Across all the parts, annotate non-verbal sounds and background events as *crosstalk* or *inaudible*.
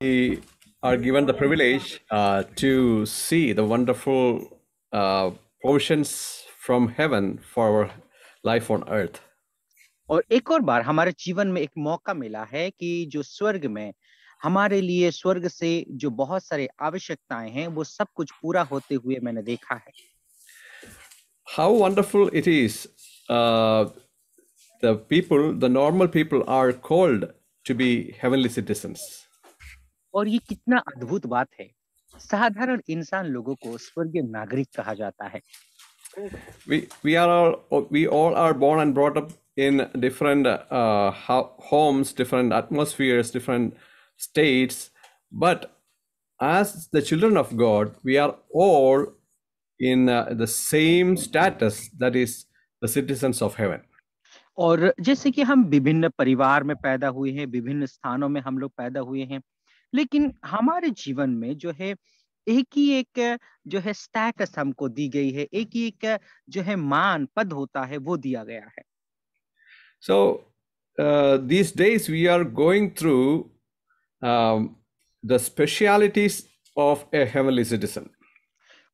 we are given the privilege uh, to see the wonderful uh, provisions from heaven for our life on earth. और एक और बार हमारे जीवन में एक मौका मिला है कि जो स्वर्ग में हमारे लिए स्वर्ग से जो बहुत सारे आवश्यकताएं हैं वो सब कुछ पूरा होते हुए मैंने देखा है How wonderful it is uh, the people the normal people are called to be heavenly citizens. और ये कितना अद्भुत बात है साधारण इंसान लोगों को स्वर्गीय नागरिक कहा जाता है we we are all we all are born and brought up in different uh, homes different atmospheres different states but as the children of god we are all in uh, the same status that is the citizens of heaven और जैसे कि हम विभिन्न परिवार में पैदा हुए हैं विभिन्न स्थानों में हम लोग पैदा हुए हैं लेकिन हमारे जीवन में जो है एक ही एक जो है स्टैटस हमको दी गई है एक ही एक जो है मान पद होता है वो दिया गया है so this uh, days we are going through um, the specialities of a heavenly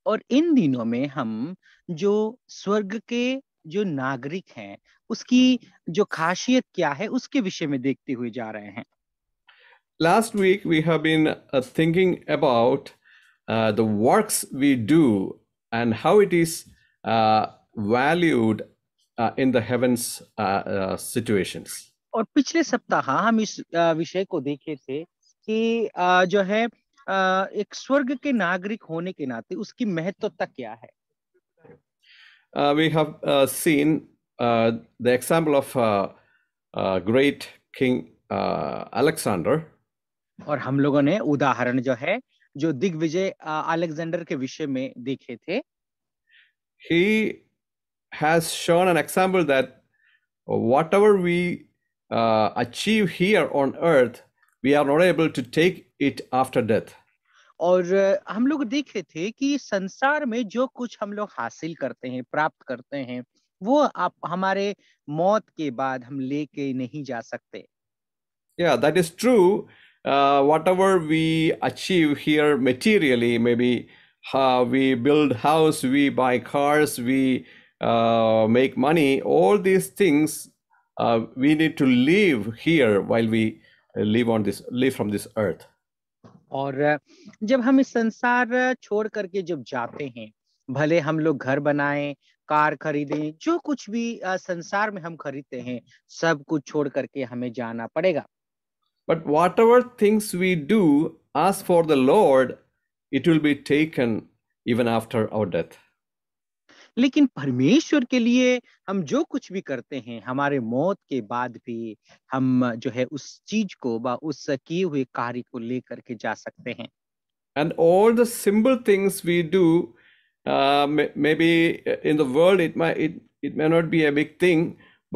और इन दिनों में हम जो स्वर्ग के जो नागरिक हैं उसकी जो खासियत क्या है उसके विषय में देखते हुए जा रहे हैं last week we have been uh, thinking about uh, the works we do and how it is uh, valued uh, in the heavens uh, uh, situations. और पिछले सप्ताह हम इस विषय को देखे थे कि जो है एक स्वर्ग के नागरिक होने के नाते उसकी महत्वता क्या है we have seen the example of great king alexander और हम लोगों ने उदाहरण जो है जो दिग्विजय अलेक्जेंडर के विषय में देखे थे he has shown an example that whatever we uh, achieve here on earth we are not able to take it after death और हम लोग देखे थे कि संसार में जो कुछ हम लोग हासिल करते हैं प्राप्त करते हैं वो आप हमारे मौत के बाद हम लेके नहीं जा सकते yeah that is true uh, whatever we achieve here materially maybe uh, we build house we buy cars we uh, make money all these things uh, we need to live here while we live on this live from this earth और जब हम इस संसार छोड़ करके जब जाते हैं भले हम लोग घर बनाएं कार खरीदें जो कुछ भी संसार में हम खरीदते हैं सब कुछ छोड़ करके हमें जाना पड़ेगा But whatever things we do, as for the Lord, it will be taken even after our death. लेकिन परमेश्वर के लिए हम जो कुछ भी करते हैं हमारे मौत के बाद भी हम जो है उस चीज को बा उस किए हुए कार्य को लेकर के जा सकते हैं and all the simple things we do uh, maybe in the world it might it, it may not be a big thing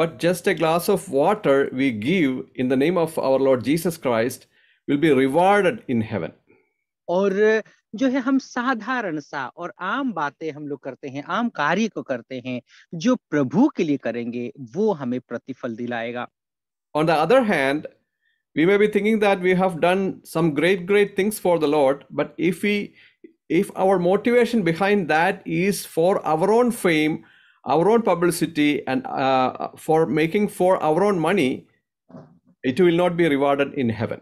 but just a glass of water we give in the name of our Lord Jesus Christ will be rewarded in heaven. और जो है हम साधारण सा और आम बातें हम लोग करते हैं आम कार्य को करते हैं जो प्रभु के लिए करेंगे वो हमें प्रतिफल दिलाएगा On the other hand, we may be thinking that we have done some great great things for the Lord, but if we if our motivation behind that is for our own fame our own publicity and uh, for making for our own money, it will not be rewarded in heaven.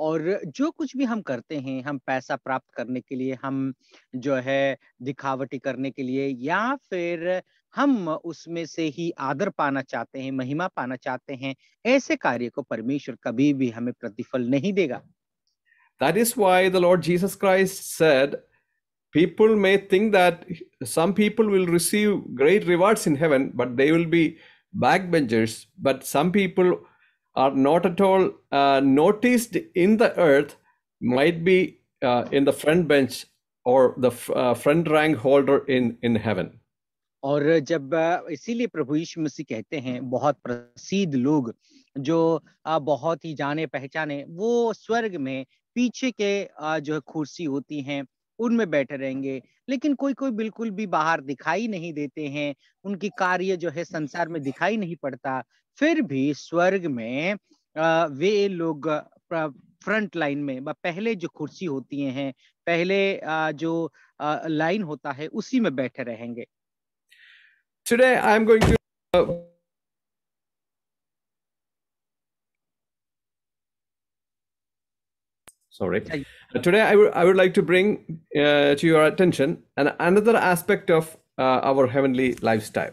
और जो कुछ भी हम करते हैं हम पैसा प्राप्त करने के लिए हम जो है दिखावटी करने के लिए या फिर हम उसमें से ही आदर पाना चाहते हैं महिमा पाना चाहते हैं ऐसे कार्य को परमेश्वर कभी भी हमें प्रतिफल नहीं देगा That is why the Lord Jesus Christ said people may think that some people will receive great rewards in heaven, but they will be backbenchers. But some people are not at all uh, noticed in the earth, might be uh, in the front bench or the uh, front rank holder in in heaven. और जब uh, इसीलिए प्रभु यीशु मसीह कहते हैं बहुत प्रसिद्ध लोग जो uh, बहुत ही जाने पहचाने वो स्वर्ग में पीछे के uh, जो कुर्सी होती हैं उनमें बैठे रहेंगे लेकिन कोई कोई बिल्कुल भी बाहर दिखाई नहीं देते हैं उनकी कार्य जो है संसार में दिखाई नहीं पड़ता फिर भी स्वर्ग में वे लोग फ्रंट लाइन में पहले जो कुर्सी होती हैं पहले जो लाइन होता है उसी में बैठे रहेंगे Today I'm going to Sorry. uh, Today, I, I would like to bring uh, to your attention an, another aspect of uh, our heavenly lifestyle.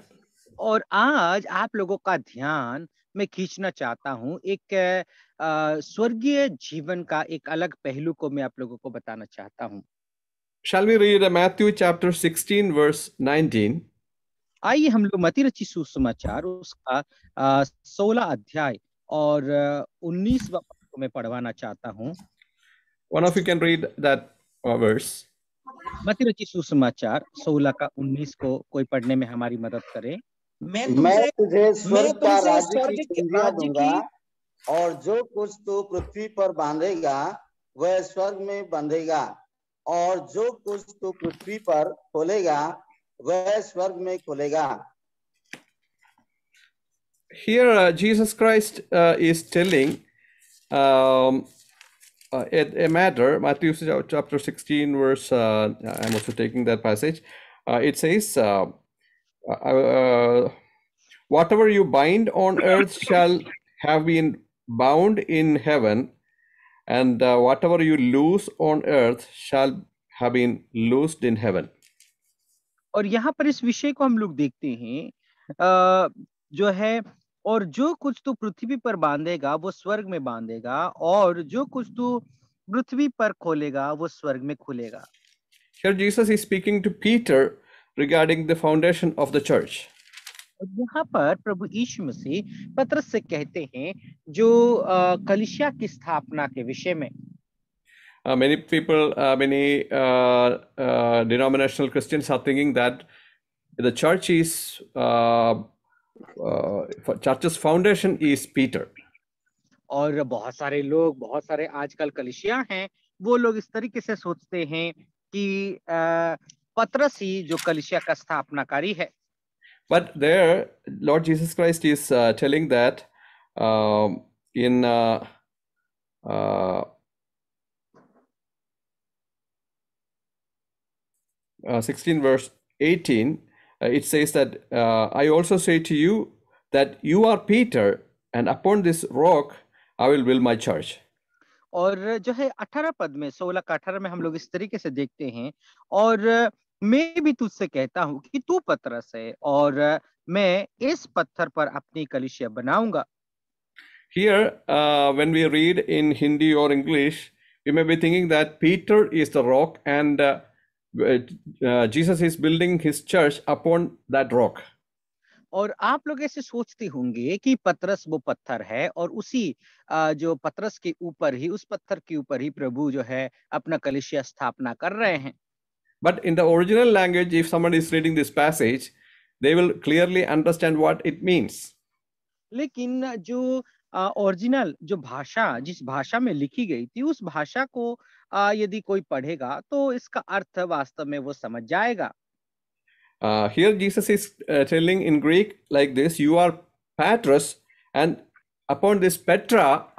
और आज आप लोगों का ध्यान मैं खींचना चाहता हूँ एक स्वर्गीय जीवन का एक अलग पहलू को मैं आप लोगों को बताना चाहता हूँ Shall we read Matthew chapter 16 verse 19? आइए हम लोग मती रचि सुसमाचार उसका सोलह अध्याय और उन्नीस में पढ़वाना चाहता हूँ One of you can read that uh, verse. मत रचि सुसमाचार सोलह का उन्नीस को कोई पढ़ने में हमारी मदद करे मैं तुझे, मैं तुझे स्वर्ग का राज्य की दूंगा और जो कुछ तू पृथ्वी पर बांधेगा वह स्वर्ग में बांधेगा और जो कुछ तू पृथ्वी पर खोलेगा वह स्वर्ग में खोलेगा Here uh, Jesus Christ uh, is telling um, uh, it, a matter, Matthew uh, chapter 16, verse, uh, I'm also taking that passage. Uh, it says, uh, uh, Whatever you bind on earth shall have been bound in heaven, and whatever you loose on earth shall have been loosed in heaven. और यहाँ पर इस विषय को हम लोग देखते हैं जो है और जो कुछ तू पृथ्वी पर बांधेगा वो स्वर्ग में बांधेगा और जो कुछ तू पृथ्वी पर खोलेगा वो स्वर्ग में खुलेगा Here Jesus is speaking to Peter regarding the foundation of the church. यहाँ पर प्रभु यीशु मसीह पत्रस से कहते हैं जो कलिशिया की स्थापना के विषय में Uh, many people, uh, many uh, uh, denominational Christians are thinking that the church is uh, church's foundation is Peter और बहुत सारे लोग बहुत सारे आजकल कलिशिया हैं वो लोग इस तरीके से सोचते हैं कि पत्रस ही जो कलिशिया का स्थापनाकारी है but their Lord Jesus Christ is telling that in uh, 16 um, uh, uh, uh, verse 18, Uh, it says that uh, I also say to you that you are Peter, and upon this rock I will build my church. और जो है अठारह पद में सोलह का अठारह में हम लोग इस तरीके से देखते हैं और uh, मैं भी तुझसे कहता हूँ कि तू पतरस है और मैं इस पत्थर पर अपनी कलिशिया बनाऊंगा Here, uh, when we read in Hindi or English, we may be thinking that Peter is the rock and uh, Jesus is building his church upon that rock और आप लोग ऐसे सोचते होंगे कि पतरस वो पत्थर है और उसी uh, जो पतरस के ऊपर ही उस पत्थर के ऊपर ही प्रभु जो है अपना कलिशिया स्थापना कर रहे हैं but in the original language if someone is reading this passage they will clearly understand what it means लेकिन जो ओरिजिनल uh, जो भाषा जिस भाषा में लिखी गई थी उस भाषा को यदि कोई पढ़ेगा तो इसका अर्थ वास्तव में वो समझ जाएगा uh,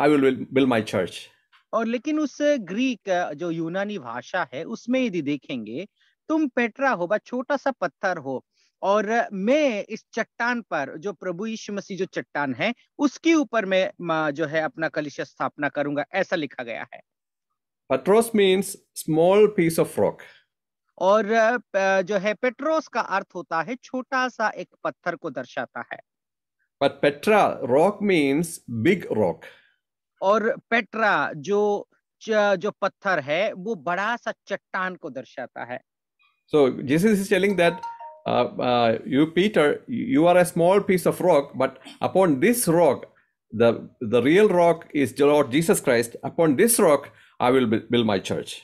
uh, और लेकिन उस ग्रीक uh, जो यूनानी भाषा है उसमें यदि देखेंगे तुम पेट्रा हो बा छोटा सा पत्थर हो और मैं इस चट्टान पर जो प्रभु यीशु मसीह जो चट्टान है उसके ऊपर मैं जो है अपना कलिश स्थापना करूंगा ऐसा लिखा गया है Petros means small piece of rock और जो है पेट्रोस का अर्थ होता है छोटा सा एक पत्थर को दर्शाता है but Petra rock means big rock और पेट्रा जो जो पत्थर है वो बड़ा सा चट्टान को दर्शाता है so Jesus is telling that you Peter you are a small piece of rock but upon this rock the the real rock is the lord jesus christ I will build my church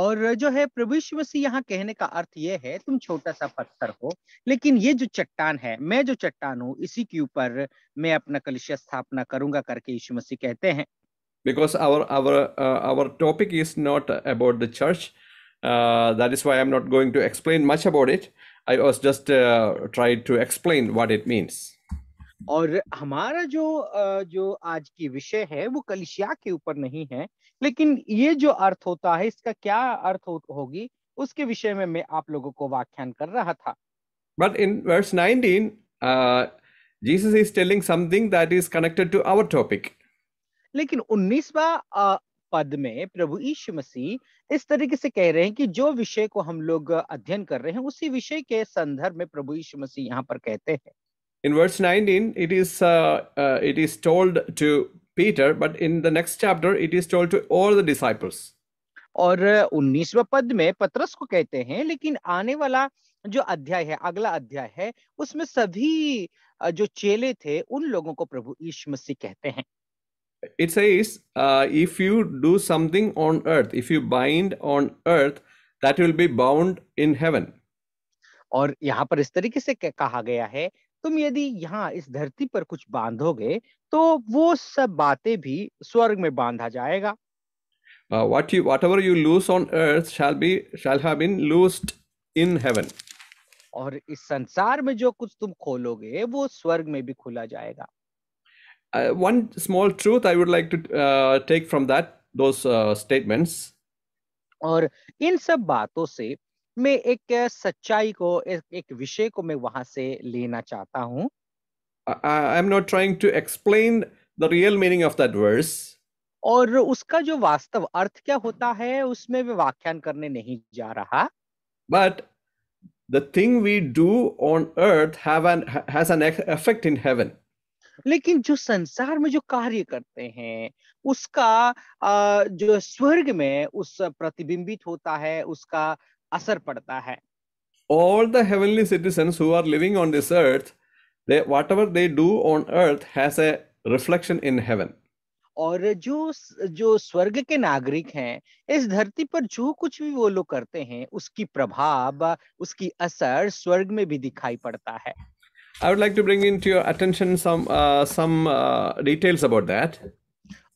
और जो है प्रभु मसीह यहाँ कहने का अर्थ ये है तुम छोटा सा पत्थर हो लेकिन ये जो चट्टान है मैं जो चट्टान हूँ इसी के ऊपर मैं अपना कलश स्थापना करूंगा करके यीशु मसीह कहते हैं because our our our topic is not about the church that is why I am not going to explain much about it I was just try to explain what it means और हमारा जो जो आज की विषय है वो कलिशिया के ऊपर नहीं है लेकिन ये जो अर्थ होता है इसका क्या अर्थ हो, होगी उसके विषय में मैं आप लोगों को व्याख्यान कर रहा था but in verse 19 Jesus is telling something that is connected to our topic लेकिन उन्नीसवा पद में प्रभु यीशु मसीह इस तरीके से कह रहे हैं कि जो विषय को हम लोग अध्ययन कर रहे हैं उसी विषय के संदर्भ में प्रभु यीशु मसीह यहाँ पर कहते हैं in verse 19 it is uh, uh, it is told to peter but in the next chapter it is told to all the disciples और 19वें पद में पतरस को कहते हैं लेकिन आने वाला जो अध्याय है अगला अध्याय है उसमें सभी जो चेले थे उन लोगों को प्रभु यीशु मसीह कहते हैं it says uh, if you do something on earth if you bind on earth that will be bound in heaven और यहाँ पर इस तरीके से कहा गया है तुम यदि यहाँ इस धरती पर कुछ बांधोगे तो वो सब बातें भी स्वर्ग में बांधा जाएगा और इस संसार में जो कुछ तुम खोलोगे वो स्वर्ग में भी खुला जाएगा one small truth I would like to take from that those statements और इन सब बातों से मैं एक सच्चाई को एक, एक विषय को मैं वहां से लेना चाहता हूं I am not trying to explain the real meaning of that verse और उसका जो वास्तव अर्थ क्या होता है उसमें भी व्याख्यान करने नहीं जा रहा but the thing we do on earth have an has an effect in heaven लेकिन जो संसार में जो कार्य करते हैं उसका जो स्वर्ग में उस प्रतिबिंबित होता है उसका असर पड़ता है all the heavenly citizen are living on this earth they whatever they do on earth has reflection in heaven और जो जो स्वर्ग के नागरिक हैं इस धरती पर जो कुछ भी वो लोग करते हैं उसकी प्रभाव उसकी असर स्वर्ग में भी दिखाई पड़ता है I would like to bring into your attention details about that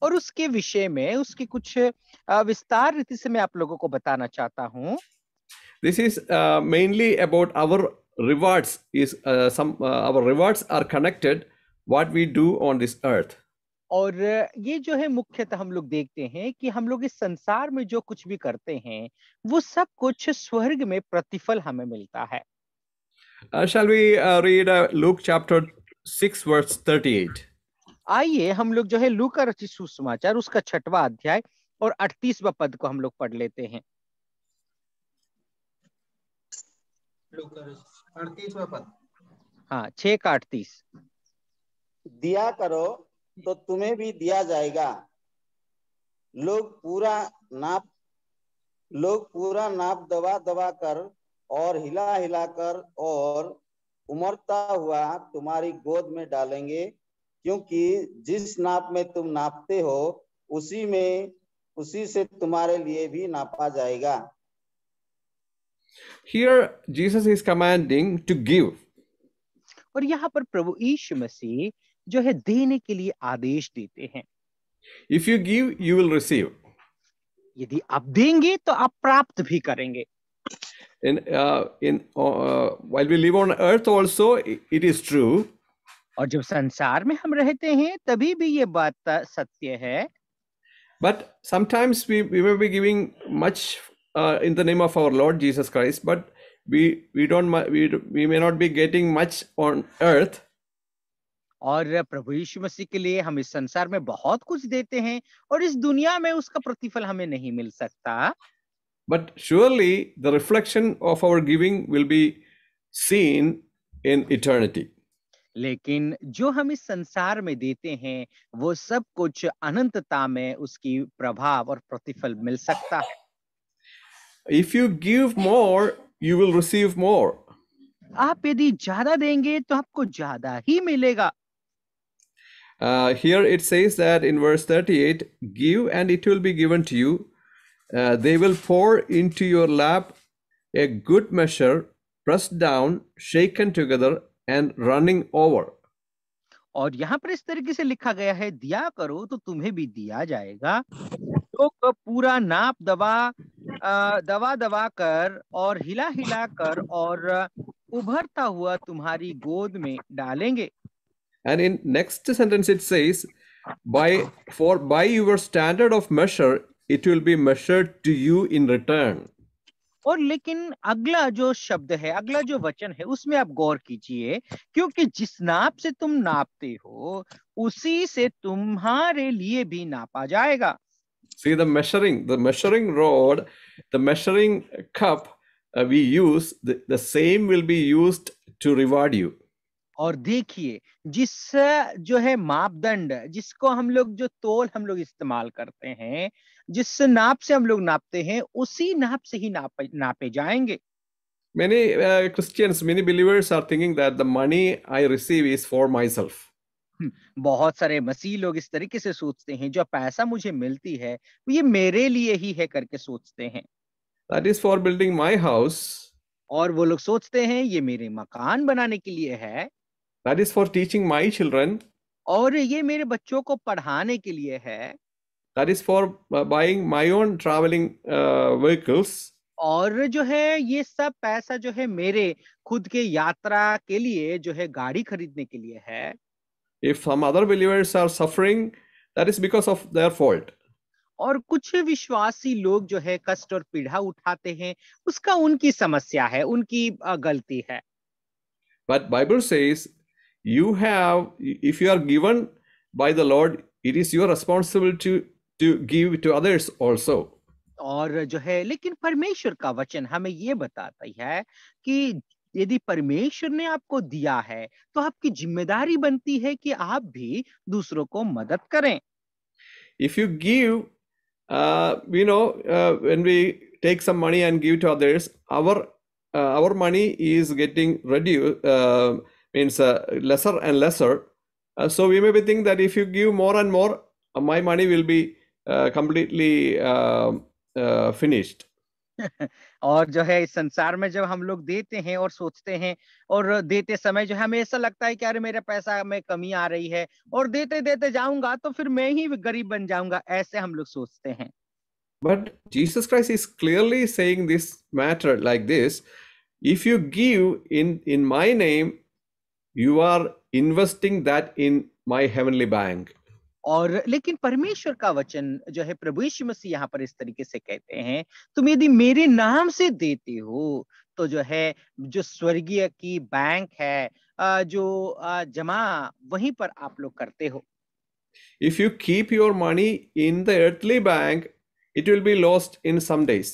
और उसके विषय में उसकी कुछ uh, विस्तार रीति से मैं आप लोगों को बताना चाहता हूँ this is uh, mainly about our rewards is uh, some uh, our rewards are connected what we do on this earth और ये जो है मुख्यतः हम लोग देखते हैं कि हम लोग इस संसार में जो कुछ भी करते हैं वो सब कुछ स्वर्ग में प्रतिफल हमें मिलता है uh, shall we uh, read uh, Luke chapter 6 verse 38 आइए हम लोग जो है लूका रचित सुसमाचार उसका छठवा अध्याय और 38वां पद को हम लोग पढ़ लेते हैं का अड़तीस दिया करो तो तुम्हें भी दिया जाएगा लोग पूरा नाप लोग पूरा नाप दबा दबा कर और हिला हिला कर और उमरता हुआ तुम्हारी गोद में डालेंगे क्योंकि जिस नाप में तुम नापते हो उसी में उसी से तुम्हारे लिए भी नापा जाएगा here jesus is commanding to give और यहाँ पर प्रभु यीशु मसीह जो है देने के लिए आदेश देते हैं if you give you will receive यदि आप देंगे तो आप प्राप्त भी करेंगे in uh, in uh, while we live on earth also it is true और जब संसार में हम रहते हैं तभी भी ये बात सत्य है but sometimes we, we may be giving much uh, in the name of our lord jesus christ but we we don't we, we may not be getting much on earth और प्रभु यीशु मसीह के लिए हम इस संसार में बहुत कुछ देते हैं और इस दुनिया में उसका प्रतिफल हमें नहीं मिल सकता but surely the reflection of our giving will be seen in eternity लेकिन जो हम इस संसार में देते हैं वो सब कुछ अनंतता में उसकी प्रभाव और प्रतिफल मिल सकता है if you give more you will receive more आप यदि ज्यादा देंगे तो आपको ज्यादा ही मिलेगा uh, here it says that in verse 38 give and it will be given to you uh, they will pour into your lap a good measure pressed down shaken together and running over और यहाँ पर इस तरीके से लिखा गया है दिया करो तो तुम्हें भी दिया जाएगा तो पूरा नाप दबा दवा दबा कर और हिला हिला कर और उभरता हुआ तुम्हारी गोद में डालेंगे and in next sentence it says by for by your standard of measure it will be measured to you in return और लेकिन अगला जो शब्द है अगला जो वचन है उसमें आप गौर कीजिए क्योंकि जिस नाप से तुम नापते हो उसी से तुम्हारे लिए भी नापा जाएगा See the measuring, the measuring rod, the measuring cup uh, we use, the, the same will be used to reward you. और देखिए जिस जो है मापदंड जिसको हम लोग जो तोल हम लोग इस्तेमाल करते हैं जिस नाप से हम लोग नापते हैं उसी नाप से ही नाप नापे जाएंगे Many uh, Christians, many believers are thinking that the money I receive is for myself. हम्म, बहुत सारे मसीह लोग इस तरीके से सोचते हैं जो पैसा मुझे मिलती है वो ये मेरे लिए ही है करके सोचते हैं that is for building my house और वो लोग सोचते हैं ये मेरे मकान बनाने के लिए है that is for teaching my children और ये मेरे बच्चों को पढ़ाने के लिए है that is for buying my own travelling vehicles और जो है ये सब पैसा जो है मेरे खुद के यात्रा के लिए जो है गाड़ी खरीदने के लिए है if some other believers are suffering that is because of their fault और कुछ विश्वासी लोग जो है कष्ट और पीड़ा उठाते हैं उसका उनकी समस्या है उनकी गलती है but Bible says you have if you are given by the Lord it is your responsibility to give to others also और जो है लेकिन परमेश्वर का वचन हमें ये बताता है कि यदि परमेश्वर ने आपको दिया है तो आपकी जिम्मेदारी बनती है कि आप भी दूसरों को मदद करें if you give you know when we take some money and give to others our our money is getting reduce means lesser and lesser so we may be think that if you give more and more my money will be completely finished और जो है इस संसार में जब हम लोग देते हैं और सोचते हैं और देते समय जो है हमें ऐसा लगता है कि अरे मेरा पैसा में कमी आ रही है और देते देते जाऊंगा तो फिर मैं ही गरीब बन जाऊंगा ऐसे हम लोग सोचते हैं but Jesus Christ is clearly saying this matter like this if you give in in my name you are investing that in my heavenly bank और लेकिन परमेश्वर का वचन जो है प्रभु यीशु मसीह यहाँ पर इस तरीके से कहते हैं तुम यदि मेरे नाम से देते हो तो जो है जो स्वर्गीय की बैंक है जो जमा वहीं पर आप लोग करते हो if you keep your money in the earthly bank it will be lost in some days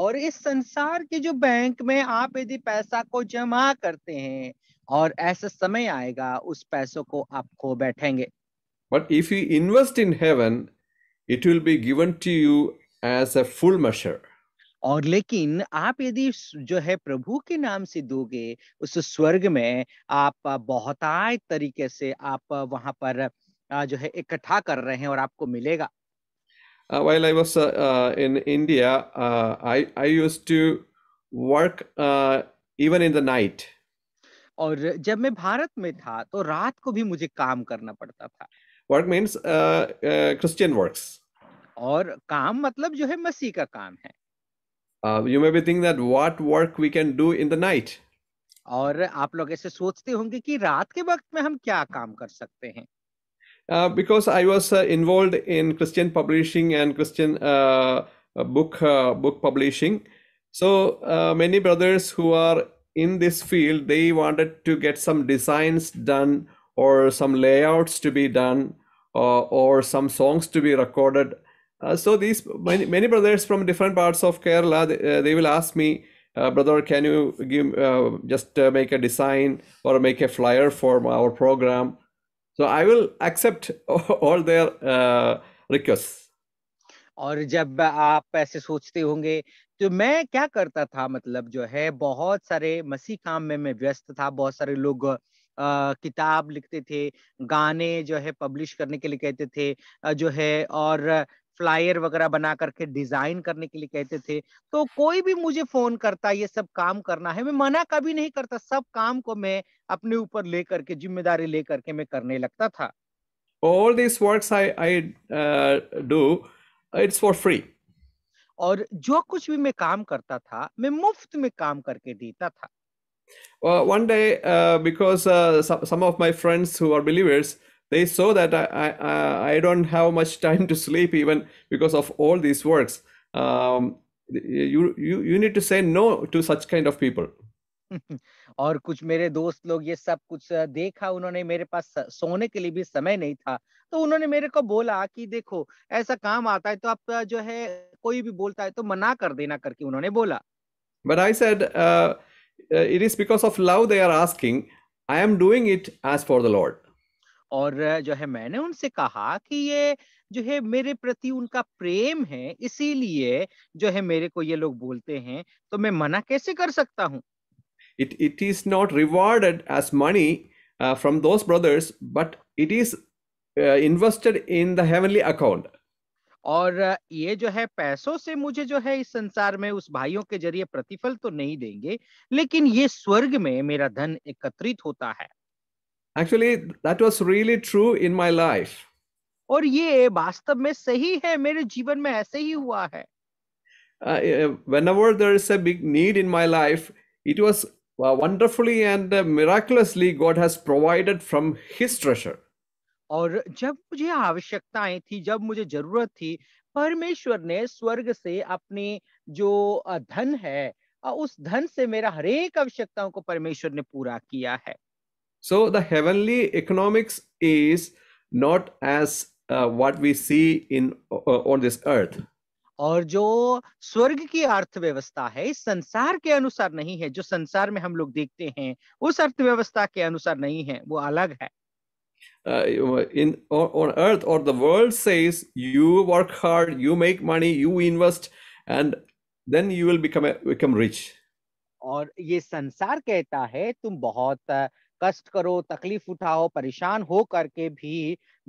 और इस संसार के जो बैंक में आप यदि पैसा को जमा करते हैं और ऐसा समय आएगा उस पैसों को आप खो बैठेंगे But if you invest in heaven, it will be given to you as a full measure. और लेकिन आप यदि जो है प्रभु के नाम से दोगे उस स्वर्ग में आप बहुताय तरीके से आप वहां पर जो है इकट्ठा कर रहे हैं और आपको मिलेगा uh, while I was uh, uh, in India, uh, I I used to work uh, even in the night. और जब मैं भारत में था तो रात को भी मुझे काम करना पड़ता था. वर्क मीन्स क्रिश्चियन वर्क्स और काम मतलब जो है मसीह का काम है you may be think that what work we can do in the night और आप लोग ऐसे सोचते होंगे कि रात के वक्त में हम क्या काम कर सकते हैं uh, because I was uh, involved in Christian publishing and Christian uh, uh book uh, book publishing. So uh, many brothers who are in this field they wanted to get some designs done or some layouts to be done uh, or some songs to be recorded. Uh, so these many, many brothers from different parts of Kerala, they, uh, they will ask me, uh, brother, can you give uh, just uh, make a design or make a flyer for our program? So I will accept all their uh, requests. और जब आप ऐसे सोचते होंगे तो मैं क्या करता था मतलब जो है बहुत सारे मसीह काम में मैं व्यस्त था बहुत सारे लोग किताब लिखते थे गाने जो है पब्लिश करने के लिए कहते थे जो है और फ्लायर वगैरह बना करके डिजाइन करने के लिए कहते थे तो कोई भी मुझे फोन करता ये सब काम करना है मैं मना कभी नहीं करता सब काम को मैं अपने ऊपर ले करके जिम्मेदारी लेकर के मैं करने लगता था all these works I, I uh, do, it's for free. और जो कुछ भी मैं काम करता था मैं मुफ्त में काम करके देता था Well, one day, uh, because uh, some, some of my friends who are believers, they saw that I, I, I don't have much *laughs* time to sleep even because of all these works. Um, you, you, you need to say no to such kind of people. *laughs* और कुछ मेरे दोस्त लोग ये सब कुछ uh, देखा उन्होंने मेरे पास सोने के लिए भी समय नहीं था तो उन्होंने मेरे को बोला कि देखो ऐसा काम आता है तो आप uh, जो है कोई भी बोलता है तो मना कर देना करके उन्होंने बोला but I said uh, it is because of love they are asking i am doing it as for the lord और जो है मैंने उनसे कहा कि ये जो है मेरे प्रति उनका प्रेम है इसीलिए जो है मेरे को ये लोग बोलते हैं तो मैं मना कैसे कर सकता हूँ it it is not rewarded as money uh, from those brothers but it is uh, invested in the heavenly account और ये जो है पैसों से मुझे जो है इस संसार में उस भाइयों के जरिए प्रतिफल तो नहीं देंगे लेकिन ये स्वर्ग में मेरा धन एकत्रित होता है actually that was really true in my life और ये वास्तव में सही है मेरे जीवन में ऐसे ही हुआ है uh, whenever there is a big need in my life, it was uh, wonderfully and miraculously God has provided from His treasure. और जब मुझे आवश्यकताएं थी जब मुझे जरूरत थी परमेश्वर ने स्वर्ग से अपनी जो धन है उस धन से मेरा हरेक आवश्यकताओं को परमेश्वर ने पूरा किया है so the heavenly economics is not as uh, we see in on this earth और जो स्वर्ग की अर्थव्यवस्था है इस संसार के अनुसार नहीं है जो संसार में हम लोग देखते हैं उस अर्थव्यवस्था के अनुसार नहीं है वो अलग है uh, in on earth or the world says you work hard you make money you invest and then you will become a, become rich और ये संसार कहता है तुम बहुत कष्ट करो तकलीफ उठाओ परेशान हो करके भी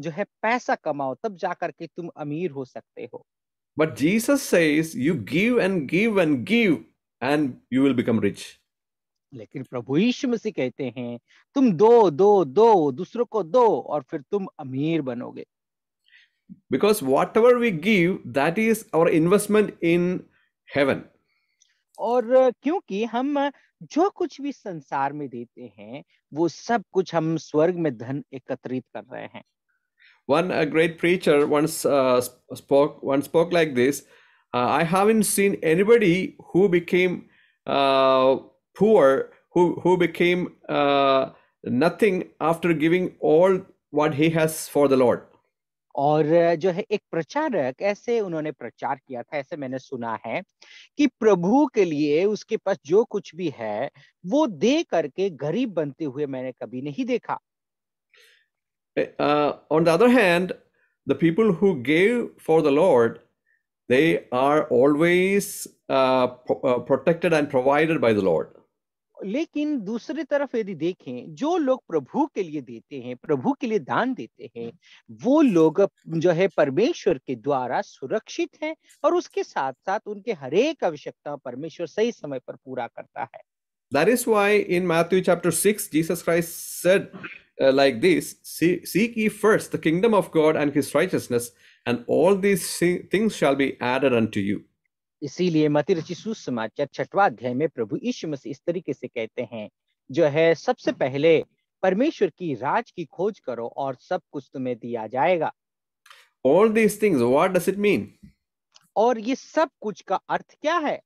जो है पैसा कमाओ तब जा करके तुम अमीर हो सकते हो but Jesus says you give and give and give and you will become rich लेकिन प्रभु यीशु मसीह कहते हैं तुम दो दो दो दूसरों को दो और फिर तुम अमीर बनोगे because whatever we give that is our investment in heaven और क्योंकि हम जो कुछ भी संसार में देते हैं वो सब कुछ हम स्वर्ग में धन एकत्रित कर रहे हैं one a great preacher once spoke once spoke like this I haven't seen anybody who became poor who who became uh, nothing after giving all what he has for the Lord. और uh, जो है एक प्रचारक ऐसे उन्होंने प्रचार किया था ऐसे मैंने सुना है कि प्रभु के लिए उसके पास जो कुछ भी है वो दे करके गरीब बनते हुए मैंने कभी नहीं देखा on the other hand the people who gave for the Lord they are always protected and provided by the Lord लेकिन दूसरी तरफ यदि देखें जो लोग प्रभु के लिए देते हैं प्रभु के लिए दान देते हैं वो लोग जो है परमेश्वर के द्वारा सुरक्षित हैं और उसके साथ साथ उनके हरेक आवश्यकता परमेश्वर सही समय पर पूरा करता है That is why in Matthew chapter 6, Jesus Christ said uh, like this See, Seek ye first the kingdom of God and his righteousness, and all these things shall be added unto you. इसीलिए मती रचि सुसमाचार छठवा अध्याय में प्रभु यीशु मसीह इस तरीके से कहते हैं जो है सबसे पहले परमेश्वर की राज की खोज करो और सब कुछ तुम्हें दिया जाएगा All these things, what does it mean? और ये सब कुछ का अर्थ क्या है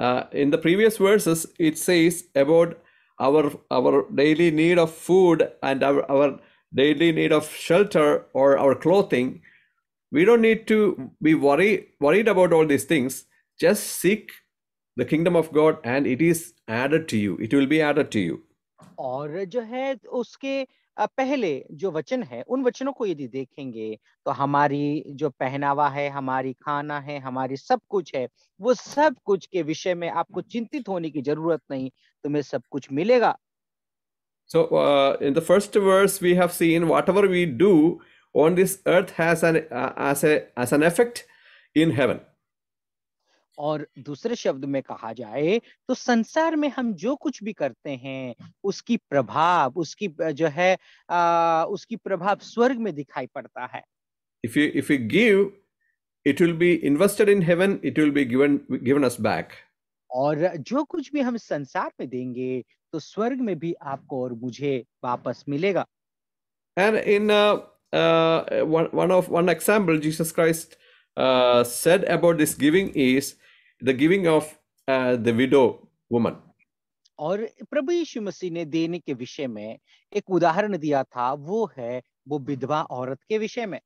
uh, in the previous verses it says about our our daily need of food and our, our daily need of shelter or our clothing we don't need to be worry, worried about all these things. Just seek the kingdom of God and it is added to you. It will be added to you. और जो है उसके पहले जो वचन है उन वचनों को यदि देखेंगे तो हमारी जो पहनावा है हमारी खाना है हमारी सब कुछ है वो सब कुछ के विषय में आपको चिंतित होने की जरूरत नहीं तुम्हें सब कुछ मिलेगा So uh, in the first verse we have seen whatever we do on this earth has an uh, as a as an effect in heaven और दूसरे शब्द में कहा जाए तो संसार में हम जो कुछ भी करते हैं उसकी प्रभाव उसकी जो है आ, उसकी प्रभाव स्वर्ग में दिखाई पड़ता है if you if you give it will be invested in heaven it will be given given us back और जो कुछ भी हम संसार में देंगे तो स्वर्ग में भी आपको और मुझे वापस मिलेगा and in uh, one, one of one example Jesus Christ uh, said about this giving is the giving of uh, the widow woman. और प्रभु यीशु मसीह ने देने के विषय में एक उदाहरण दिया था वो है वो विधवा औरत के विषय में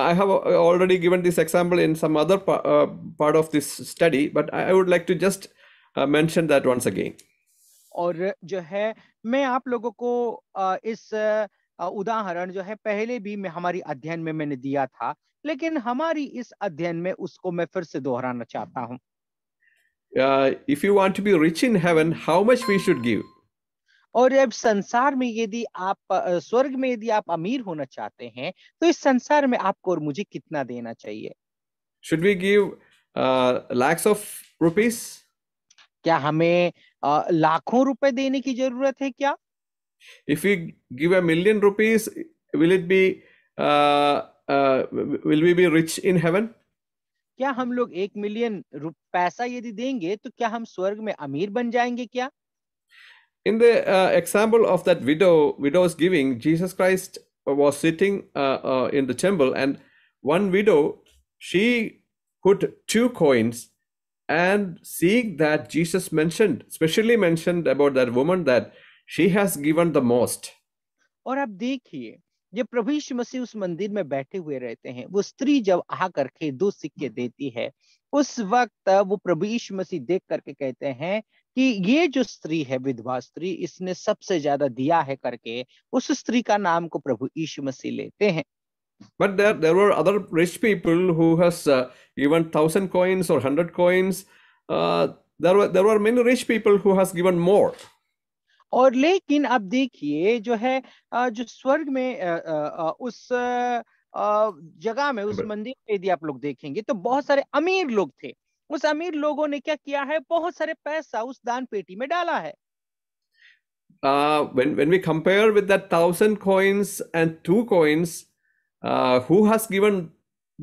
I have already given this example in some other uh, part of this study, but I would like to just uh, mention that once again. और जो है मैं आप लोगों को इस उदाहरण जो है पहले भी मैं हमारी अध्ययन में मैंने दिया था लेकिन हमारी इस अध्ययन में उसको मैं फिर से दोहराना चाहता हूँ if you want to be rich in heaven how much we should give और अब संसार में यदि आप स्वर्ग में यदि आप अमीर होना चाहते हैं तो इस संसार में आपको और मुझे कितना देना चाहिए should we give lakhs of rupees क्या हमें uh, लाखों रुपए देने की जरूरत है क्या If we give a million rupees, will it be uh, uh, will we be rich in heaven? क्या हम लोग एक मिलियन पैसा यदि देंगे तो क्या हम स्वर्ग में अमीर बन जाएंगे क्या In the uh, example of that widow, widow's giving, Jesus Christ was sitting in the temple, and one widow, she put two coins, and seeing that Jesus mentioned, specially mentioned about that woman that she has given the most और आप देखिए जब प्रभु यीशु मसीह उस मंदिर में बैठे हुए रहते हैं वो स्त्री जब आ करके दो सिक्के देती है उस वक्त वो प्रभु यीशु मसीह देख करके कहते हैं कि ये जो स्त्री है विधवा स्त्री इसने सबसे ज्यादा दिया है करके उस स्त्री का नाम को प्रभु यीशु मसीह लेते हैं But there, there were other rich people who has uh, given thousand coins or hundred coins. Uh, there were there were many rich people who has given more. और लेकिन अब देखिए जो है जो स्वर्ग में उस जगह में उस मंदिर में यदि आप लोग देखेंगे तो बहुत सारे अमीर लोग थे उस अमीर लोगों ने क्या किया है बहुत सारे पैसा उस दान पेटी में डाला है uh, when when we compare with that thousand coins and two coins, uh, who has given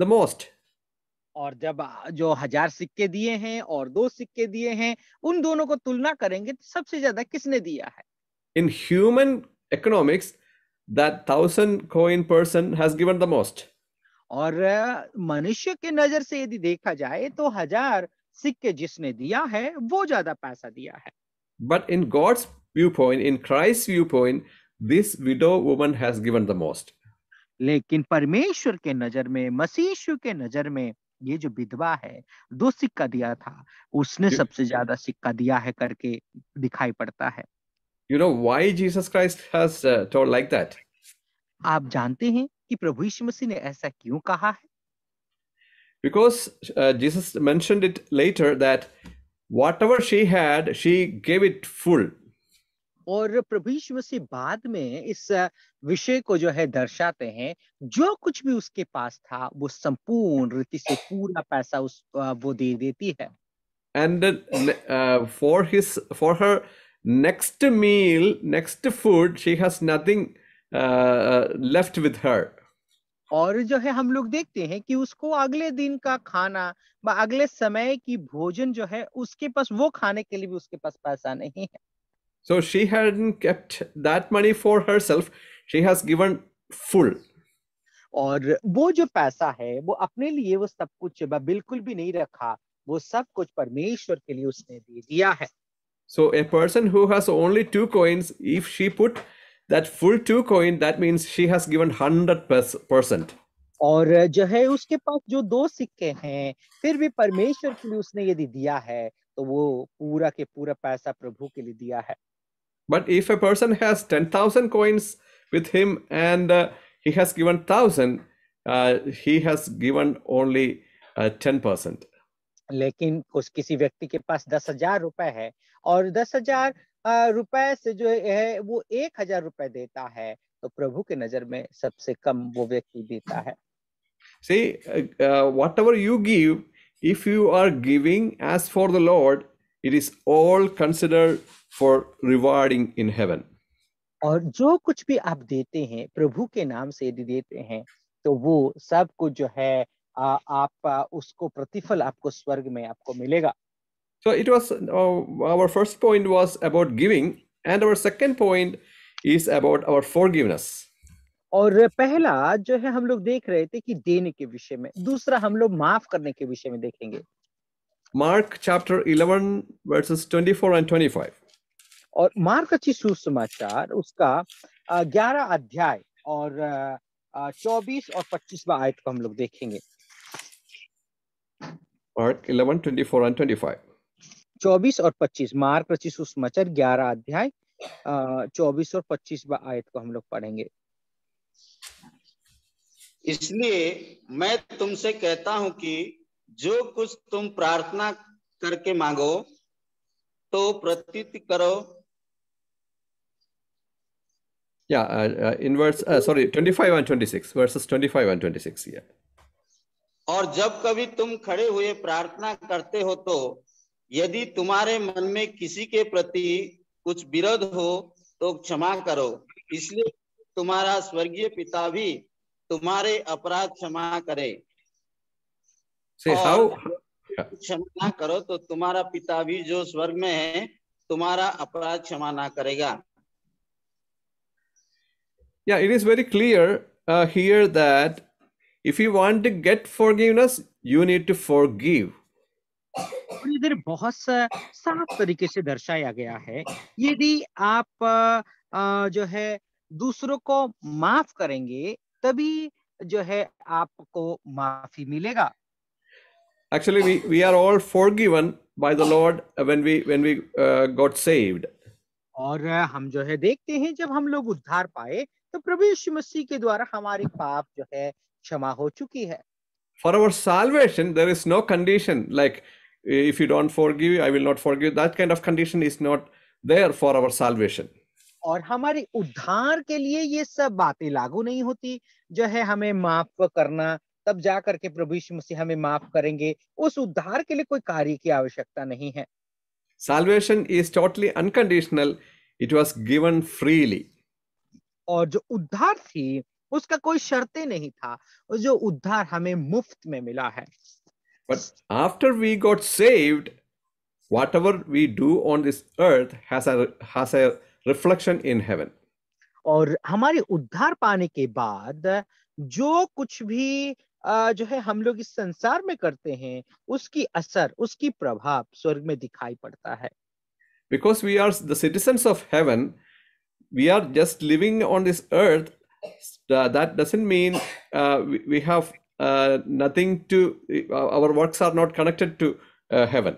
the most? और जब जो हजार सिक्के दिए हैं और दो सिक्के दिए हैं उन दोनों को तुलना करेंगे तो सबसे ज्यादा किसने दिया है in human economics that thousand coin person has given the most और मनुष्य के नजर से यदि देखा जाए तो हजार सिक्के जिसने दिया है वो ज्यादा पैसा दिया है but in God's viewpoint in Christ viewpoint this widow woman has given the most लेकिन परमेश्वर के नजर में मसीह के नजर में ये जो विधवा है दो सिक्का दिया था उसने सबसे ज्यादा सिक्का दिया है करके दिखाई पड़ता है you know why Jesus Christ has told like that आप जानते हैं कि प्रभु यीशु मसीह ने ऐसा क्यों कहा है because uh, Jesus mentioned it later that whatever she had she gave it full और प्रभु यीशु मसीह बाद में इस विषय को जो है दर्शाते हैं जो कुछ भी उसके पास था वो संपूर्ण रीति से पूरा पैसा उस वो दे देती है and for his for her next meal next food she has nothing left with her और जो है हम लोग देखते हैं कि उसको अगले दिन का खाना अगले समय की भोजन जो है उसके पास वो खाने के लिए भी उसके पास पैसा नहीं है So she hadn't kept that money for herself. She has given full. और वो जो पैसा है वो अपने लिए वो सब कुछ बिल्कुल भी नहीं रखा वो सब कुछ परमेश्वर के लिए उसने दे दिया है so a person who has only two coins if she put that full two coin that means she has given 100% percent. और जो है उसके पास जो दो सिक्के हैं फिर भी परमेश्वर के लिए उसने यदि दिया है तो वो पूरा के पूरा पैसा प्रभु के लिए दिया है But if a person has 10,000 coins with him and uh, he has given 1,000, uh, he has given only uh, ten percent. लेकिन उस किसी व्यक्ति के पास दस हजार रुपए है और दस हजार रुपए से जो है वो एक हजार रुपए देता है तो प्रभु के नजर में सबसे कम वो व्यक्ति देता है See, uh, uh whatever you give, if you are giving as for the Lord, it is all considered for rewarding in heaven. और जो कुछ भी आप देते हैं प्रभु के नाम से यदि देते हैं तो वो सब कुछ जो है आ, आप उसको प्रतिफल आपको स्वर्ग में आपको मिलेगा So it was our first point was about giving, and our second point is about our forgiveness. और पहला जो है हम लोग देख रहे थे कि देने के विषय में दूसरा हम लोग माफ करने के विषय में देखेंगे Mark chapter 11 verses 24 and 25. और मार्क अच्छी सुसमाचार उसका 11 अध्याय और 24 और 25वां आयत को हम लोग देखेंगे Mark 11 24 and 25. 24 और 25 मार्क रचित सुसमाचार 11 अध्याय 24 और 25वां आयत को हम लोग पढ़ेंगे इसलिए मैं तुमसे कहता हूं कि जो कुछ तुम प्रार्थना करके मांगो तो प्रतीत करो Yeah, uh, sorry uh, 25 uh, and 26, verses 25 and 26, या और जब कभी तुम खड़े हुए प्रार्थना करते हो तो यदि तुम्हारे मन में किसी के प्रति कुछ विरोध हो तो क्षमा करो इसलिए तुम्हारा स्वर्गीय पिता भी तुम्हारे अपराध क्षमा करे से हाउ क्षमा करो तो तुम्हारा पिता भी जो स्वर्ग में है तुम्हारा अपराध क्षमा ना करेगा या it is very clear here that if you want to get forgiveness you need to forgive इधर बहुत साफ तरीके से दर्शाया गया है यदि आप आ, uh, uh, जो है दूसरों को माफ करेंगे तभी जो है आपको माफी मिलेगा actually we, we are all forgiven by the lord when we when we uh, got saved और हम जो है देखते हैं जब हम लोग उद्धार पाए तो प्रभु यीशु मसीह के द्वारा हमारे पाप जो है क्षमा हो चुकी है for our salvation there is no condition like if you don't forgive I will not forgive that kind of condition is not there for our salvation और हमारे उद्धार के लिए ये सब बातें लागू नहीं होती जो है हमें माफ करना तब जा करके प्रभु यीशु मसीह हमें माफ करेंगे उस उद्धार के लिए कोई कार्य की आवश्यकता नहीं है salvation is totally unconditional it was given freely और जो उद्धार थी उसका कोई शर्तें नहीं था जो उद्धार हमें मुफ्त में मिला है but after we got saved whatever we do on this earth has a reflection in heaven और हमारे उद्धार पाने के बाद जो कुछ भी जो है हम लोग इस संसार में करते हैं उसकी असर उसकी प्रभाव स्वर्ग में दिखाई पड़ता है because we are the of heaven we are just living on this earth that doesn't we have nothing to our works are not connected to heaven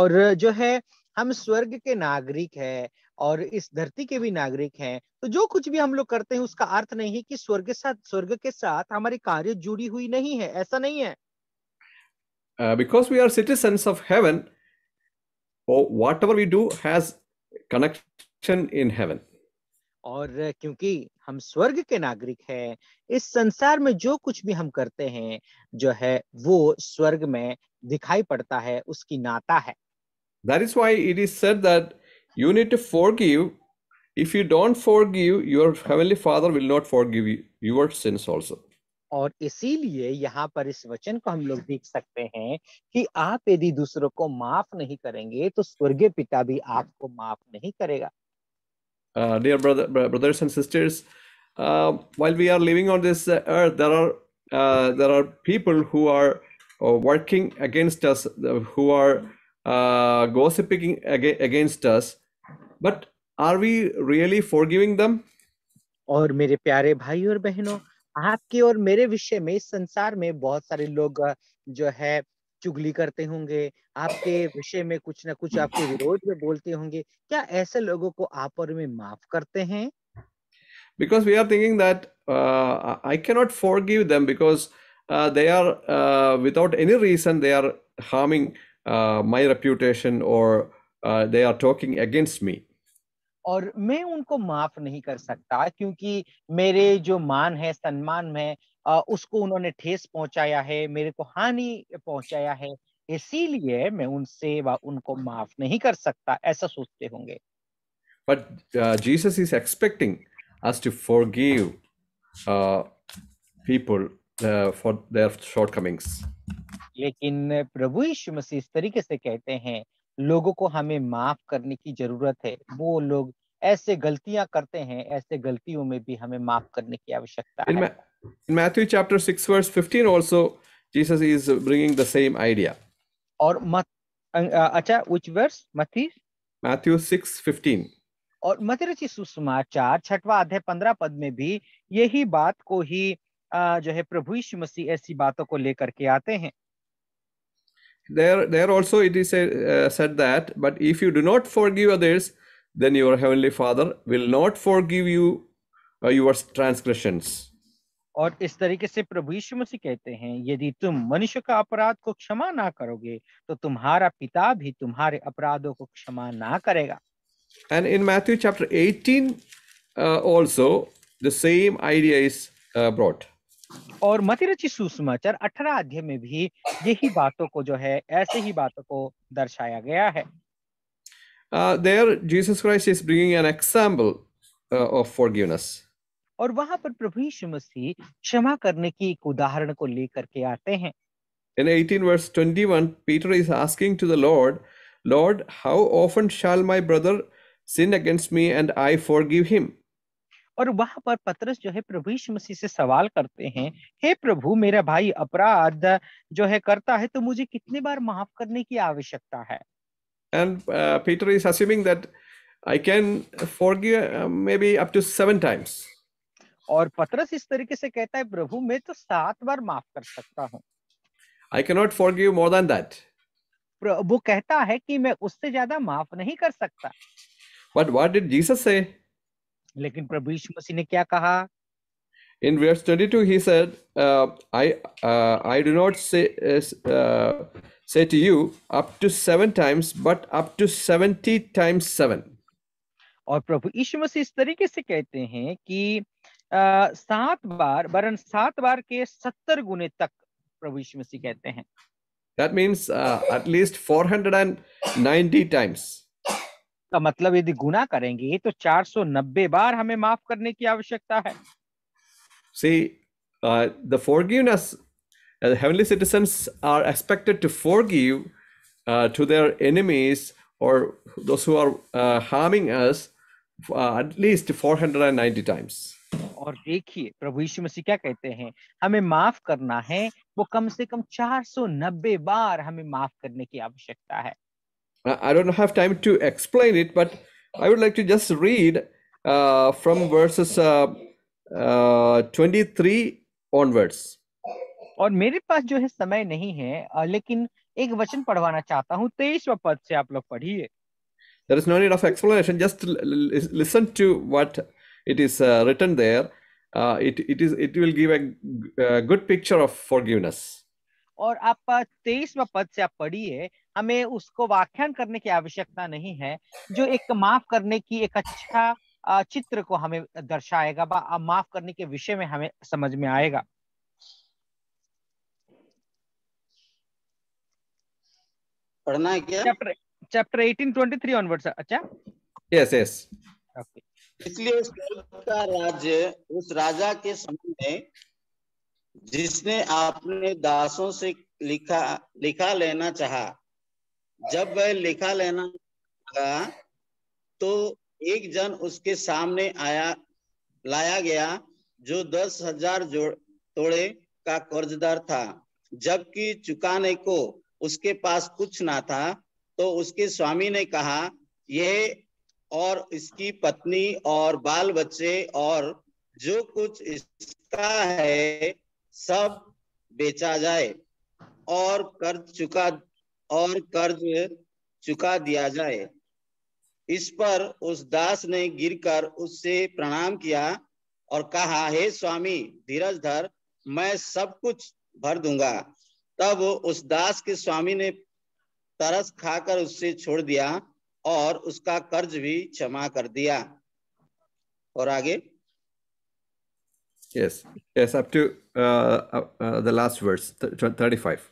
और जो है हम स्वर्ग के नागरिक है और इस धरती के भी नागरिक हैं तो जो कुछ भी हम लोग करते हैं उसका अर्थ नहीं है कि स्वर्ग के साथ स्वर्ग के साथ हमारे कार्य जुड़ी हुई नहीं है ऐसा नहीं है because we are citizens of heaven whatever we do has connection in heaven और क्योंकि हम स्वर्ग के नागरिक हैं इस संसार में जो कुछ भी हम करते हैं जो है वो स्वर्ग में दिखाई पड़ता है उसकी नाता है दैट इज why इट इज said दैट You need to forgive. If you don't forgive, your heavenly Father will not forgive you your sins also. और इसीलिए यहाँ पर इस वचन को हम लोग देख सकते हैं कि आप यदि दूसरों को माफ नहीं करेंगे तो स्वर्गीय पिता भी आपको माफ नहीं करेगा uh, dear brother, brothers and sisters, uh, while we are living on this uh, earth, there are uh, there are people who are uh, working against us, who are uh, gossiping against us, but are we really forgiving them और मेरे प्यारे भाई और बहनों आपके और मेरे विषय में इस संसार में बहुत सारे लोग जो है चुगली करते होंगे आपके विषय में कुछ ना कुछ आपके विरोध में बोलते होंगे क्या ऐसे लोगों को आप और में माफ करते हैं because we are thinking that I can not forgive them because they are without any reason they are harming my reputation और they are talking against me और मैं उनको माफ नहीं कर सकता क्योंकि मेरे जो मान है सम्मान में उसको उन्होंने ठेस पहुंचाया है मेरे को हानि पहुंचाया है इसीलिए मैं उनसे उनको माफ नहीं कर सकता ऐसा सोचते होंगे but Jesus is expecting us to forgive people for their shortcomings लेकिन प्रभु यीशु मसीह इस तरीके से कहते हैं लोगों को हमें माफ करने की जरूरत है वो लोग ऐसे गलतियां करते हैं ऐसे गलतियों में भी हमें माफ करने की आवश्यकता है in Matthew chapter 6 verse 15 also Jesus is bringing the same idea और मत अच्छा which verse मत्ती Matthew 6:15 और मत्ती रचित सुसमाचार छठवां अध्याय पंद्रह पद में भी यही बात को ही जो है प्रभु यीशु मसीह ऐसी बातों को लेकर के आते हैं there there also it is a, uh, uh, said that but if you do not forgive others then your heavenly father will not forgive you uh, your transgressions और इस तरीके से प्रभु यीशु मसीह कहते हैं यदि तुम मनुष्य का अपराध को क्षमा ना करोगे तो तुम्हारा पिता भी तुम्हारे अपराधों को क्षमा ना करेगा and in matthew chapter 18 uh, also the same idea is uh, brought और मतिरचि सुसमाचार अठारह अध्याय में भी यही बातों को जो है ऐसे ही बातों को दर्शाया गया है uh, there Jesus Christ is bringing an example uh, of forgiveness. और वहां पर प्रभु यीशु मसीह क्षमा करने की एक उदाहरण को लेकर के आते हैं In 18 verse 21 Peter is asking to the Lord, Lord, how often shall my brother sin against me and I forgive him? और वहां पर पतरस जो है प्रभु यीशु मसीह से सवाल करते हैं हाँ। हे प्रभु मेरा भाई अपराध जो है करता है तो मुझे कितने बार माफ करने की आवश्यकता है and Peter is assuming that I can forgive maybe up to 7 times और पतरस इस तरीके से कहता है प्रभु मैं तो सात बार माफ कर सकता हूँ I can not forgive more than that वो कहता है कि मैं उससे ज्यादा माफ नहीं कर सकता बट व्हाट डिड जीसस से लेकिन प्रभु यीशु मसीह ने क्या कहा in verse 22 he said uh, i uh, i do not say uh, say to you up to 7 times but up to 70 times 7 और प्रभु यीशु मसीह इस तरीके से कहते हैं कि सात बार वरन सात बार के सत्तर गुने तक प्रभु यीशु मसीह कहते हैं that means uh, at least 490 times का मतलब यदि गुना करेंगे तो 490 बार हमें माफ करने की आवश्यकता है see the forgiveness heavenly citizens are expected to forgive to their enemies और those who are harming us at 490 times और देखिए प्रभु यीशु मसीह क्या कहते हैं हमें माफ करना है वो कम से कम 490 बार हमें माफ करने की आवश्यकता है I don't have time to explain it, but I would like to just read uh, from verses uh, uh, 23 onwards. और मेरे पास जो है समय नहीं है लेकिन एक वचन पढ़वाना चाहता हूँ तेईसवा पद से आप लोग पढ़िए There is no need of explanation. Just listen to what it is uh, written there. Uh, it it is it will give a, a uh, good picture of forgiveness. और आप uh, तेईसवा पद से आप पढ़िए हमें उसको व्याख्यान करने की आवश्यकता नहीं है जो एक माफ करने की एक अच्छा चित्र को हमें दर्शाएगा बा माफ करने के विषय में हमें समझ में आएगा पढ़ना है क्या चैप्टर चैप्टर 1823 ऑनवर्ड्स अच्छा यस यस इसलिए का राज्य उस राजा के समय जिसने आपने दासों से लिखा लिखा लेना चाहा जब वह लिखा लेना था, तो एक जन उसके सामने आया लाया गया जो दस हजार तोड़े का कर्जदार था जबकि चुकाने को उसके पास कुछ ना था तो उसके स्वामी ने कहा यह और इसकी पत्नी और बाल बच्चे और जो कुछ इसका है सब बेचा जाए और कर्ज चुका और कर्ज चुका दिया जाए इस पर उस दास ने गिरकर उससे प्रणाम किया और कहा हे स्वामी धीरज धर मैं सब कुछ भर दूंगा तब उस दास के स्वामी ने तरस खाकर उससे छोड़ दिया और उसका कर्ज भी क्षमा कर दिया और आगे yes yes up to the last words thirty five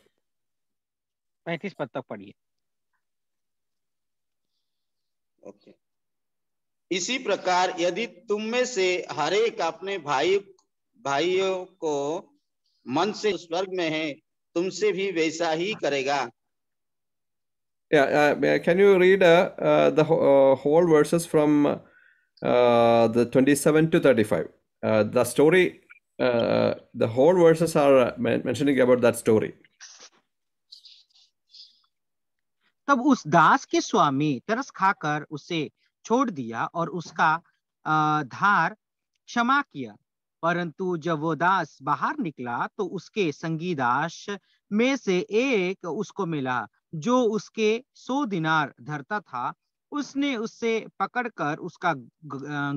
पैंतीस पद तक पढ़िए ओके इसी प्रकार यदि तुम में से हरेक अपने भाई भाइयों को मन से स्वर्ग में है तुमसे भी वैसा ही करेगा Yeah, uh, can you read uh, uh, the uh, whole verses from uh, the 27 to 35? Uh, the story, uh, the whole verses are mentioning about that story. तब उस दास के स्वामी तरस खाकर उसे छोड़ दिया और उसका धार क्षमा किया परंतु जब वो दास बाहर निकला तो उसके संगी दास में से एक उसको मिला जो उसके सौ दिनार धरता था उसने उसे पकड़कर उसका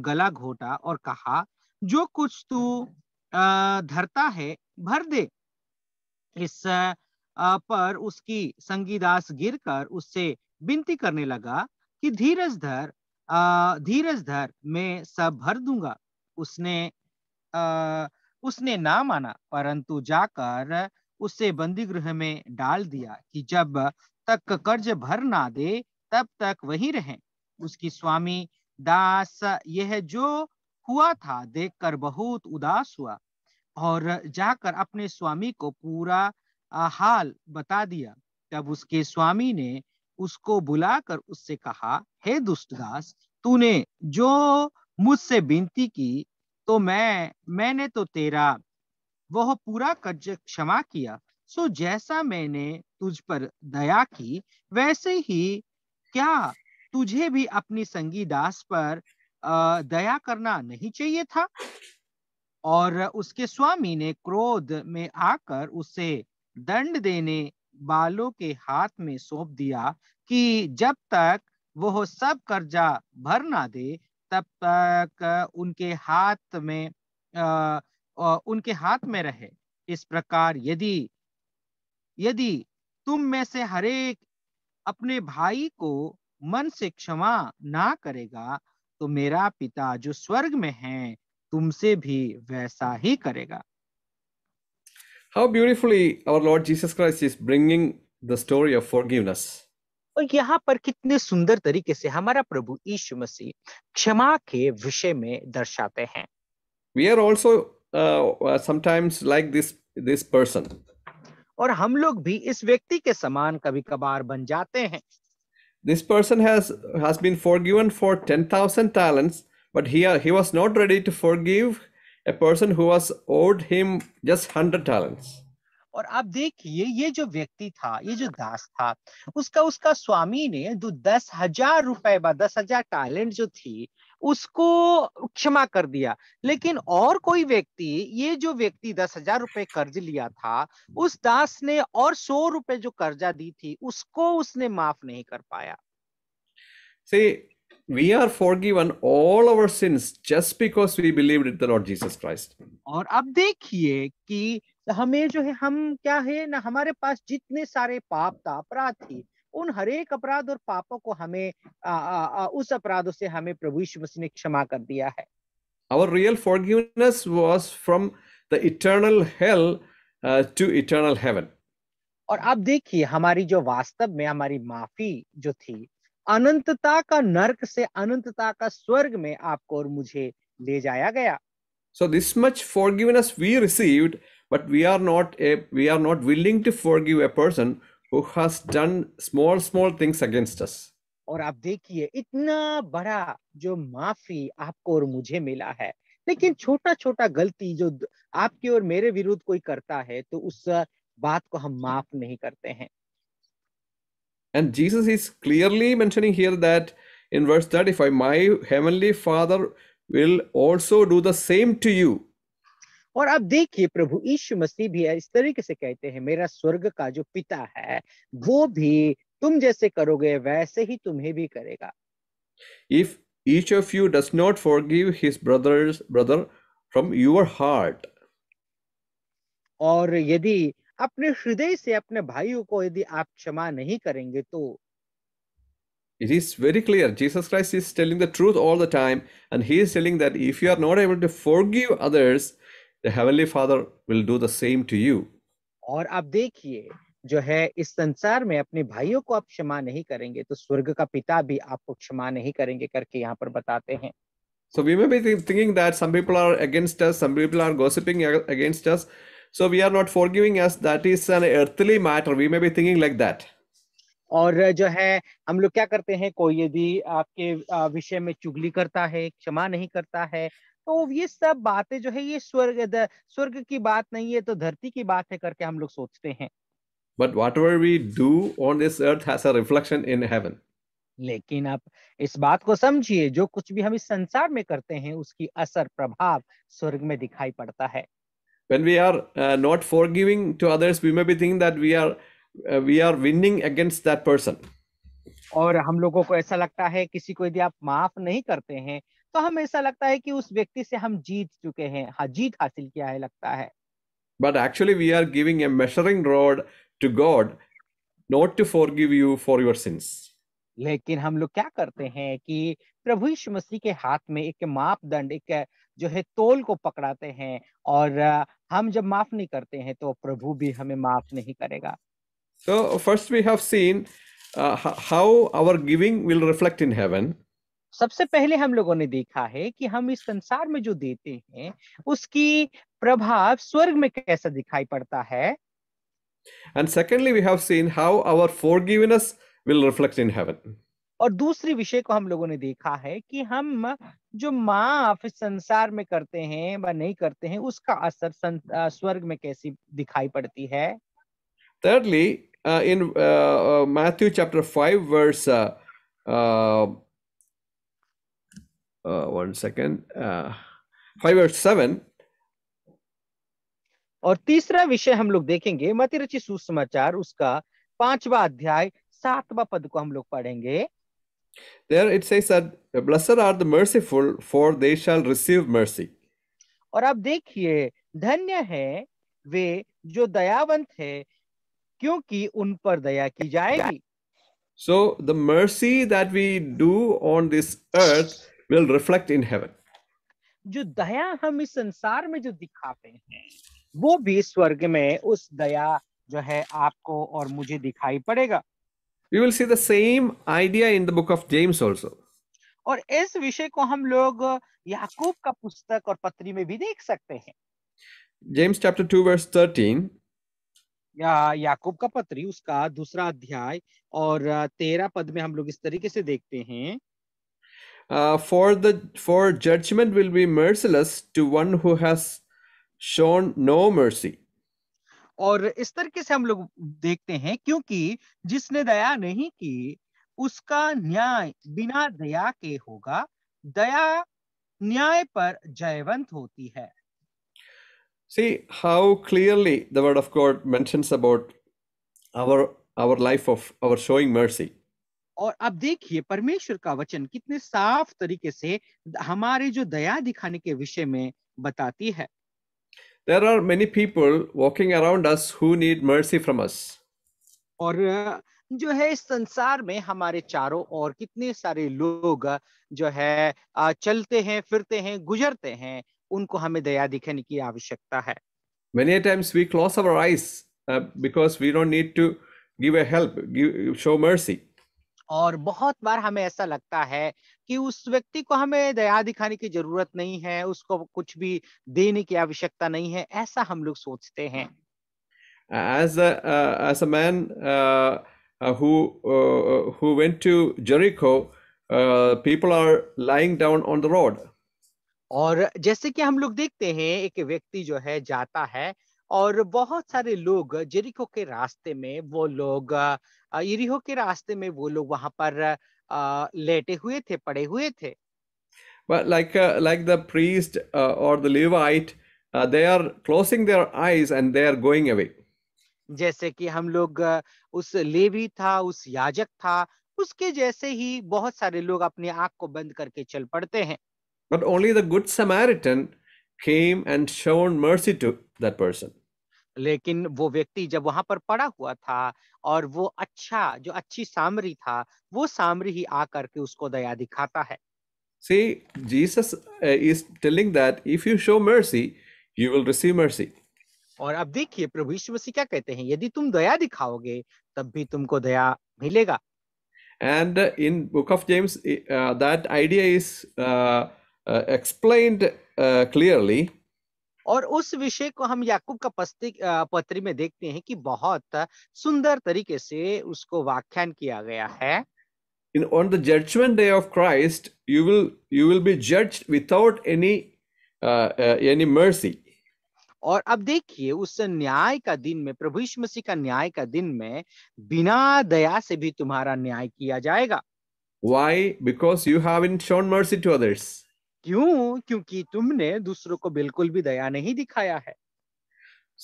गला घोटा और कहा जो कुछ तू धरता है भर दे इस पर उसकी संगीदास गिरकर उससे विनती करने लगा कि धीरज धर धीरज धर मैं सब भर दूंगा उसने आ, उसने ना माना परंतु जाकर उसे बंदी गृह में डाल दिया कि जब तक कर्ज भर ना दे तब तक वहीं रहें उसकी स्वामी दास यह जो हुआ था देखकर बहुत उदास हुआ और जाकर अपने स्वामी को पूरा हाल बता दिया तब उसके स्वामी ने उसको बुलाकर उससे कहा हे दुष्ट दास तूने जो मुझसे विनती की तो मैं मैंने तो तेरा वह पूरा कर्ज क्षमा किया सो जैसा मैंने तुझ पर दया की वैसे ही क्या तुझे भी अपनी संगी दास पर दया करना नहीं चाहिए था और उसके स्वामी ने क्रोध में आकर उसे दंड देने वालों के हाथ में सौंप दिया कि जब तक वह सब कर्जा भर ना दे तब तक उनके हाथ में आ, उनके हाथ में रहे इस प्रकार यदि यदि तुम में से हरेक अपने भाई को मन से क्षमा ना करेगा तो मेरा पिता जो स्वर्ग में है तुमसे भी वैसा ही करेगा How beautifully our Lord Jesus Christ is bringing the story of forgiveness. और यहाँ पर कितने सुंदर तरीके से हमारा प्रभु यीशु मसीह क्षमा के विषय में दर्शाते हैं We are also uh, uh sometimes like this this person. और हम लोग भी इस व्यक्ति के समान कभी कभार बन जाते हैं This person has has been forgiven for 10,000 talents, but he he was not ready to forgive a person who was owed him just 100 talents. और आप देखिए ये जो व्यक्ति था ये जो दास था उसका उसका स्वामी ने जो दस हजार रुपए बा दस हजार टैलेंट जो थी उसको क्षमा कर दिया लेकिन और कोई व्यक्ति ये जो व्यक्ति दस हजार रुपए कर्ज लिया था उस दास ने और सौ रुपए जो कर्जा दी थी उसको उसने माफ नहीं कर पाया See, we are forgiven all our sins just because we believed in the Lord Jesus Christ. और अब देखिए कि हमें जो है हम क्या है ना हमारे पास जितने सारे पाप था अपराध थी उन हर एक अपराध और पापों को हमें आ, आ, आ, उस अपराधों से हमें प्रभु यीशु मसीह ने क्षमा कर दिया है our real forgiveness was from the eternal hell uh, to eternal heaven और आप देखिए हमारी जो वास्तव में हमारी माफी जो थी अनंतता का नरक से अनंतता का स्वर्ग में आपको और मुझे ले जाया गया so this much forgiveness we received but we are not a we are not willing to forgive a person done small small things against us और आप देखिए इतना बड़ा जो माफी आपको और मुझे मिला है लेकिन छोटा छोटा गलती जो आपके और मेरे विरुद्ध कोई करता है तो उस बात को हम माफ नहीं करते हैं And Jesus is clearly mentioning here that in verse 35, my heavenly father will also do the same to you. और आप देखिए प्रभु यीशु मसीह भी इस तरीके से कहते हैं मेरा स्वर्ग का जो पिता है वो भी तुम जैसे करोगे वैसे ही तुम्हें भी करेगा if each of you does not forgive his brothers brother from your heart और यदि अपने हृदय से अपने भाइयों को यदि आप क्षमा नहीं करेंगे तो It is very clear. Jesus Christ is telling the truth all the time, and he is telling that if you are not able to forgive others, the Heavenly Father will do the same to you. और आप देखिए जो है इस संसार में अपने भाइयों को आप क्षमा नहीं करेंगे तो स्वर्ग का पिता भी आपको क्षमा नहीं करेंगे करके यहाँ पर बताते हैं So we may be thinking that some people are against us, some people are gossiping against us, So we are not forgiving us. That is an earthly matter. We may be thinking like that. और जो है हम लोग क्या करते हैं कोई यदि आपके विषय में चुगली करता है क्षमा नहीं करता है तो ये सब बातें जो है ये स्वर्ग स्वर्ग की बात नहीं है तो धरती की बात है करके हम लोग सोचते हैं but whatever we do on this earth has a reflection in heaven लेकिन आप इस बात को समझिए जो कुछ भी हम इस संसार में करते हैं उसकी असर प्रभाव स्वर्ग में दिखाई पड़ता है when we are uh, not forgiving to others we may be thinking that we are uh, we are winning against that person और हम लोगों को ऐसा लगता है किसी को यदि आप माफ नहीं करते हैं तो हमें ऐसा लगता है कि उस व्यक्ति से हम जीत चुके हैं हाँ जीत हासिल किया है लगता है but actually we are giving a measuring rod to God not to forgive you for your sins लेकिन हम लोग क्या करते हैं कि प्रभु यीशु मसीह के हाथ में एक मापदंड एक जो है तोल को पकड़ाते हैं और हम जब माफ नहीं करते हैं तो प्रभु भी हमें माफ नहीं करेगा so first we have seen how our giving will reflect in heaven सबसे पहले हम लोगों ने देखा है कि हम इस संसार में जो देते हैं उसकी प्रभाव स्वर्ग में कैसा दिखाई पड़ता है and secondly we have seen how our forgiveness will reflect in heaven और दूसरी विषय को हम लोगों ने देखा है कि हम जो माफ संसार में करते हैं व नहीं करते हैं उसका असर स्वर्ग में कैसी दिखाई पड़ती है thirdly in Matthew chapter five verse और तीसरा विषय हम लोग देखेंगे मतिरचि सुसमाचार उसका पांचवा अध्याय सातवा पद को हम लोग पढ़ेंगे There it says that uh, blessed are the merciful, for they shall receive mercy. और आप देखिए धन्य है वे जो दयावंत है क्योंकि उन पर दया की जाएगी so the mercy that we do on this earth will reflect in heaven जो दया हम इस संसार में जो दिखाते हैं वो भी स्वर्ग में उस दया जो है आपको और मुझे दिखाई पड़ेगा we will see the same idea in the book of James also. और इस विषय को हम लोग याकूब का पुस्तक और पत्री में भी देख सकते हैं James chapter 2 verse 13 या याकूब का पत्री उसका दूसरा अध्याय और तेरह पद में हम लोग इस तरीके से देखते हैं uh, for the for judgment will be merciless to one who has shown no mercy और इस तरीके से हम लोग देखते हैं क्योंकि जिसने दया नहीं की उसका न्याय बिना दया के होगा दया न्याय पर जयवंत होती है See how clearly the word of God mentions about our our life of our showing mercy. और अब देखिए परमेश्वर का वचन कितने साफ तरीके से हमारे जो दया दिखाने के विषय में बताती है there are many people walking around us who need mercy from us और जो है इस संसार में हमारे चारों ओर कितने सारे लोग जो है चलते हैं फिरते हैं गुजरते हैं उनको हमें दया दिखाने की आवश्यकता है many a times we close our eyes uh, because we don't need to give a help give show mercy और बहुत बार हमें ऐसा लगता है कि उस व्यक्ति को हमें दया दिखाने की जरूरत नहीं है उसको कुछ भी देने की आवश्यकता नहीं है ऐसा हम लोग सोचते हैं as a uh, as a man uh, who uh, who went to Jericho uh, people are lying down on the road और जैसे कि हम लोग देखते हैं एक व्यक्ति जो है जाता है और बहुत सारे लोग जेरिको के रास्ते में वो लोग यरीहो के रास्ते में वो लोग वहां पर लेटे हुए थे पड़े हुए थे But like uh, like the priest uh, or the Levite, uh, they are closing their eyes and they are going away. जैसे कि हम लोग उस लेवी था उस याजक था उसके जैसे ही बहुत सारे लोग अपनी आंख को बंद करके चल पड़ते हैं But only the good Samaritan came and shown mercy to that person. लेकिन वो व्यक्ति जब वहां पर पड़ा हुआ था और वो अच्छा जो अच्छी सामरी था वो सामरी ही आकर के उसको दया दिखाता है See, Jesus is telling that if you show mercy, you will receive mercy. और अब देखिए प्रभु यीशु मसीह क्या कहते हैं यदि तुम दया दिखाओगे तब भी तुमको दया मिलेगा And in book of James, uh, that idea is uh, uh, explained clearly uh, और उस विषय को हम याकूब का पस्तिक पत्री में देखते हैं कि बहुत सुंदर तरीके से उसको व्याख्यान किया गया है in on the judgment day of Christ you will you will be judged without any any mercy और अब देखिए उस न्याय का दिन में प्रभु यीशु का न्याय का दिन में बिना दया से भी तुम्हारा न्याय किया जाएगा why because you have shown mercy to others क्यों क्योंकि तुमने दूसरों को बिल्कुल भी दया नहीं दिखाया है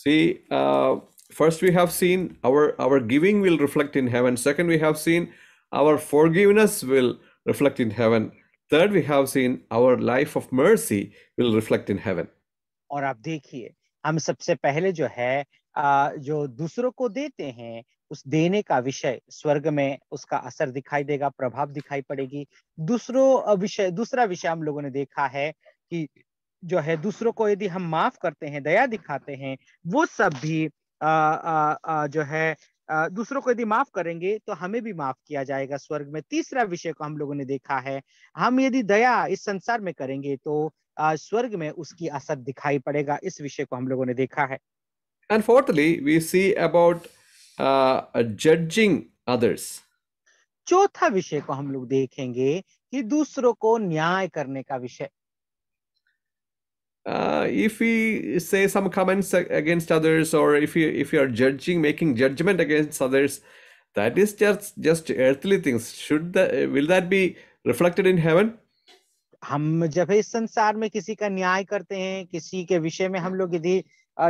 see first we have seen our our giving will reflect in heaven second we have seen our forgiveness will reflect in heaven third we have seen our life of mercy will reflect in heaven और आप देखिए हम सबसे पहले जो है uh, जो दूसरों को देते हैं उस देने का विषय स्वर्ग में उसका असर दिखाई देगा प्रभाव दिखाई पड़ेगी दूसरों विषय दूसरा विषय हम लोगों ने देखा है कि जो है दूसरों को यदि हम माफ करते हैं दया दिखाते हैं वो सब भी आ, आ, आ, जो है दूसरों को यदि माफ करेंगे तो हमें भी माफ किया जाएगा स्वर्ग में तीसरा विषय को हम लोगों ने देखा है हम यदि दया इस संसार में करेंगे तो आ, स्वर्ग में उसकी असर दिखाई पड़ेगा इस विषय को हम लोगों ने देखा है and fourthly we see about judging uh, others चौथा विषय को हम लोग देखेंगे कि दूसरों को न्याय करने का विषय if you say some comments against others और if you if you are judging making judgment against others that is just just earthly things should will that be reflected in heaven हम जब इस संसार में किसी का न्याय करते हैं किसी के विषय में हम लोग यदि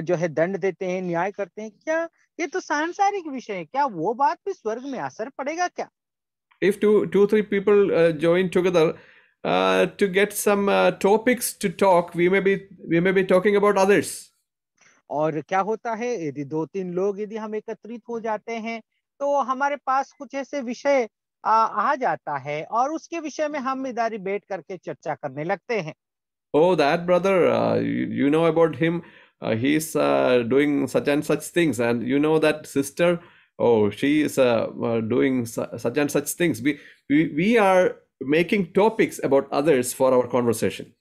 जो है दंड देते हैं न्याय करते हैं क्या ये तो सांसारिक विषय है क्या वो बात भी स्वर्ग में असर पड़ेगा क्या if two two three people join together to get some topics to talk we may be we may be talking about others और क्या होता है यदि दो तीन लोग यदि हम एकत्रित हो जाते हैं तो हमारे पास कुछ ऐसे विषय आ, आ जाता है और उसके विषय में हम इधर बैठ करके चर्चा करने लगते हैं oh that brother you know about him uh, he's doing such and such things and you know that sister oh she is uh, doing su such and such things we, we we are making topics about others for our conversation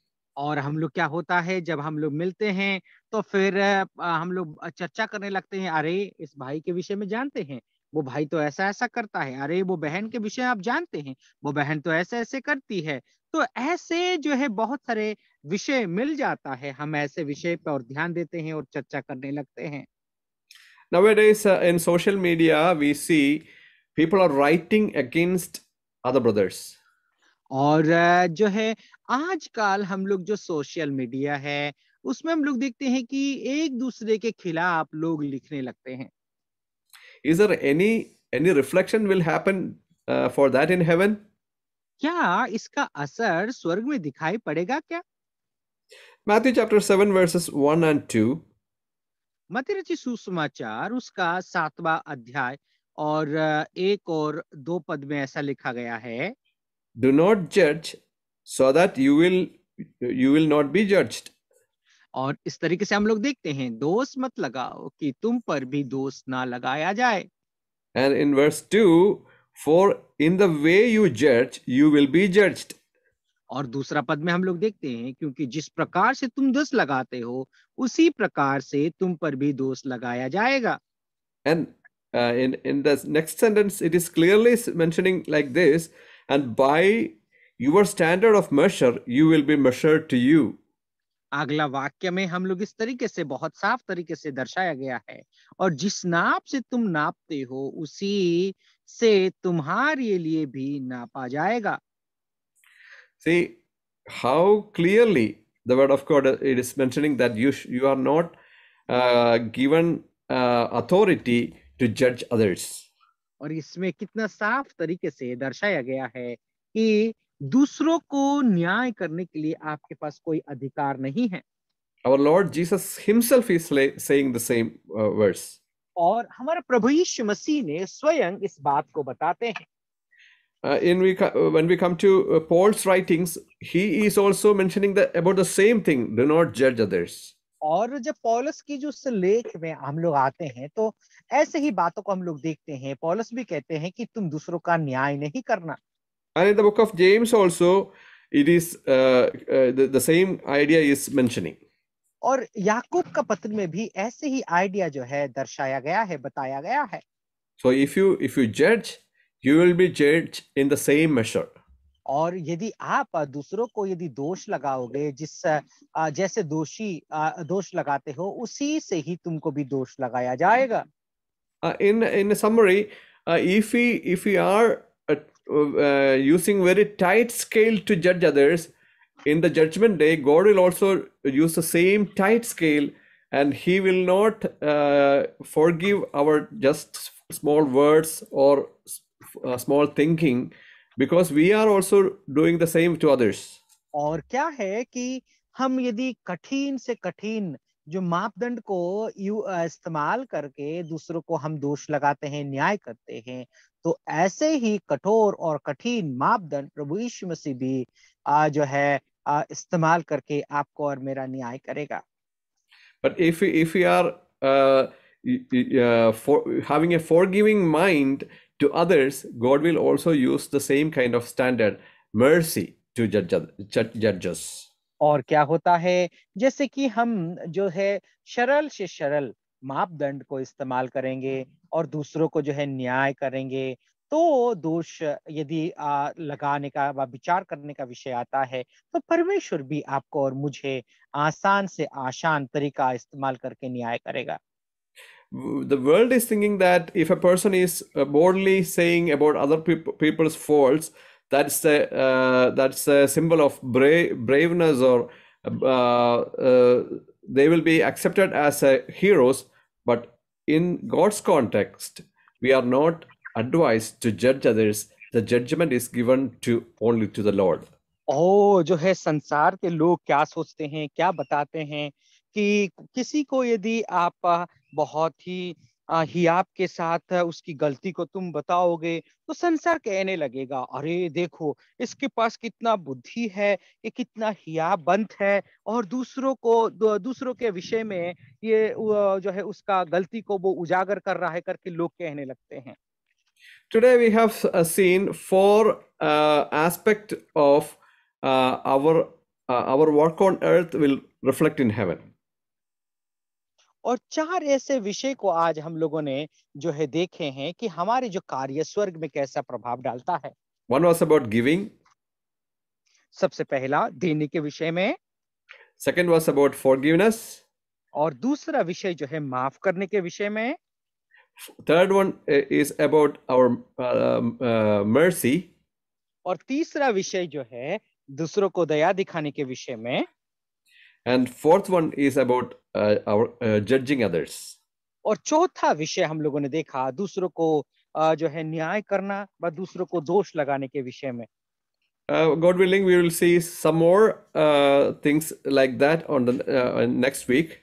और हम लोग क्या होता है जब हम लोग मिलते हैं तो फिर हम लोग चर्चा करने लगते हैं अरे इस भाई के विषय में जानते हैं वो भाई तो ऐसा ऐसा करता है अरे वो बहन के विषय आप जानते हैं वो बहन तो ऐसे ऐसे करती है तो ऐसे जो है बहुत सारे विषय मिल जाता है हम ऐसे विषय पर और ध्यान देते हैं और चर्चा करने लगते हैं nowadays uh, in social media we see people are writing against other brothers और uh, जो है आजकल हम लोग जो सोशल मीडिया है उसमें हम लोग देखते हैं कि एक दूसरे के खिलाफ लोग लिखने लगते हैं is there any any reflection will happen uh, for that in heaven क्या इसका असर स्वर्ग में दिखाई पड़ेगा क्या Matthew chapter seven verses one and two मती रची सुसमाचार उसका सातवा अध्याय और uh, एक और दो पद में ऐसा लिखा गया है डू नॉट जज so that you will you will not be judged और इस तरीके से हम लोग देखते हैं दोष मत लगाओ कि तुम पर भी दोष ना लगाया जाए and in verse two for in the way you जज यू विल बी जज्ड और दूसरा पद में हम लोग देखते हैं क्योंकि जिस प्रकार से तुम दोष लगाते हो उसी प्रकार से तुम पर भी दोष लगाया जाएगा and in in the next sentence it is clearly mentioning like this and by your standard of measure you will be measured to you अगला वाक्य में हम लोग इस तरीके से बहुत साफ तरीके से दर्शाया गया है और जिस नाप से तुम नापते हो उसी से तुम्हारे लिए भी नापा जाएगा See how clearly the word of God it is mentioning that you you are not uh, given uh, authority to judge others. और इसमें कितना साफ तरीके से दर्शाया गया है कि दूसरों को न्याय करने के लिए आपके पास कोई अधिकार नहीं है Our Lord Jesus himself is saying the same uh, verse. और हमारे प्रभु यीशु मसीह ने स्वयं इस बात को बताते हैं Uh, in we when we come to uh, Paul's writings, he is also mentioning the about the same thing. Do not judge others. और जब पॉलस की जो लेख में हम लोग आते हैं तो ऐसे ही बातों को हम लोग देखते हैं पॉलस भी कहते हैं कि तुम दूसरों का न्याय नहीं करना And in the book of James also, it is uh, uh, the, the same idea is mentioning. और याकूब का पत्र में भी ऐसे ही आइडिया जो है दर्शाया गया है बताया गया है so if you if you जज यू विल बी जज इन द सेम मेजर और यदि आप दूसरों को यदि दोष लगाओगे जिस जैसे दोषी दोष लगाते हो उसी से ही तुमको भी दोष लगाया जाएगा in in summary if you if you are uh, using very tight scale to judge others, in the judgment day, God will also use the same tight scale and he will not uh, forgive our just small words or uh, small thinking because we are also doing the same to others. और क्या है कि हम यदि कठिन से कठिन जो मापदंड को इस्तेमाल करके दूसरों को हम दोष लगाते हैं न्याय करते हैं तो ऐसे ही कठोर और कठिन मापदंड प्रभु यीशु मसीह भी आ जो है इस्तेमाल करके आपको और मेरा न्याय करेगा but if if you are having a forgiving mind to others God will also use the same kind of standard mercy to जजेस और क्या होता है जैसे कि हम जो है सरल से सरल मापदंड को इस्तेमाल करेंगे और दूसरों को जो है न्याय करेंगे तो दोष यदि लगाने का व विचार करने का विषय आता है तो परमेश्वर भी आपको और मुझे आसान से आसान तरीका इस्तेमाल करके न्याय करेगा The world is thinking that if a person is boldly saying about other people, people's faults, that's a uh, that's a symbol of bra- braveness or uh, uh, they will be accepted as uh, heroes, but in God's context, we are not advised to judge others. The judgment is given to only to the Lord. Oh, जो है संसार के लोग क्या सोचते हैं क्या बताते हैं कि किसी को यदि आप बहुत ही ही आपके साथ उसकी गलती को तुम बताओगे तो संसार कहने लगेगा अरे देखो इसके पास कितना बुद्धि है ये कितना हियाबंत है और दूसरों को दूसरों के विषय में ये जो है उसका गलती को वो उजागर कर रहा है करके लोग कहने लगते हैं today we have seen four aspect of our our work on earth will reflect in heaven और चार ऐसे विषय को आज हम लोगों ने जो है देखे हैं कि हमारे जो कार्य स्वर्ग में कैसा प्रभाव डालता है वन वॉज अबाउट गिविंग सबसे पहला देने के विषय में सेकेंड वॉज अबाउट फॉरगिवनेस और दूसरा विषय जो है माफ करने के विषय में third one is about our mercy और तीसरा विषय जो है दूसरों को दया दिखाने के विषय में and fourth one is about our judging others और चौथा विषय हम लोगों ने देखा दूसरों को uh, जो है न्याय करना व दूसरों को दोष लगाने के विषय में God willing we will see some more things like that on the next week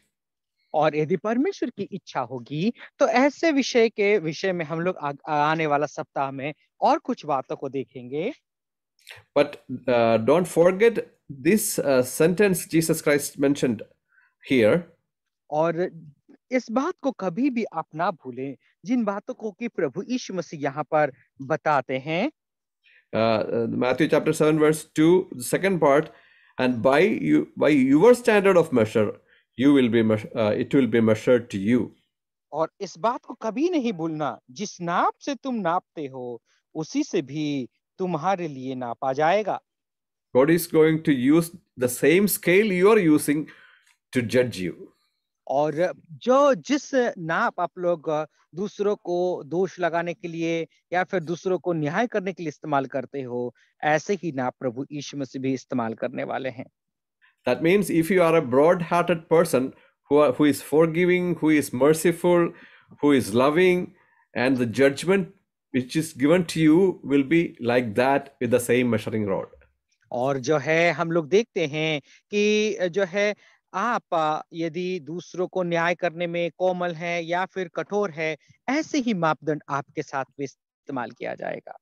और यदि परमेश्वर की इच्छा होगी तो ऐसे विषय के विषय में हम लोग आने वाला सप्ताह में और कुछ बातों को देखेंगे But uh, don't forget this uh, sentence Jesus Christ mentioned here. और इस बात को कभी भी आप ना भूलें जिन बातों को कि प्रभु यीशु मसीह यहाँ पर बताते हैं uh, Matthew chapter 7 verse 2 the second part and by you by your standard of measure you will be uh, it will be measured to you और इस बात को कभी नहीं भूलना जिस नाप से तुम नापते हो उसी से भी तुम्हारे लिए नापा जाएगा God is going to use the same scale you are using to जज यू और जो जिस नाप आप लोग दूसरों को दोष लगाने के लिए या फिर दूसरों को न्याय करने के लिए इस्तेमाल करते हो ऐसे ही नाप प्रभु ईश मसीह भी इस्तेमाल करने वाले हैं that means if you are a broad hearted person who who is forgiving who is merciful who is loving and the judgement which is given to you will be like that with the same measuring rod और जो है हम लोग देखते हैं कि जो है आप यदि दूसरों को न्याय करने में कोमल है या फिर कठोर है ऐसे ही मापदंड आपके साथ भी इस्तेमाल किया जाएगा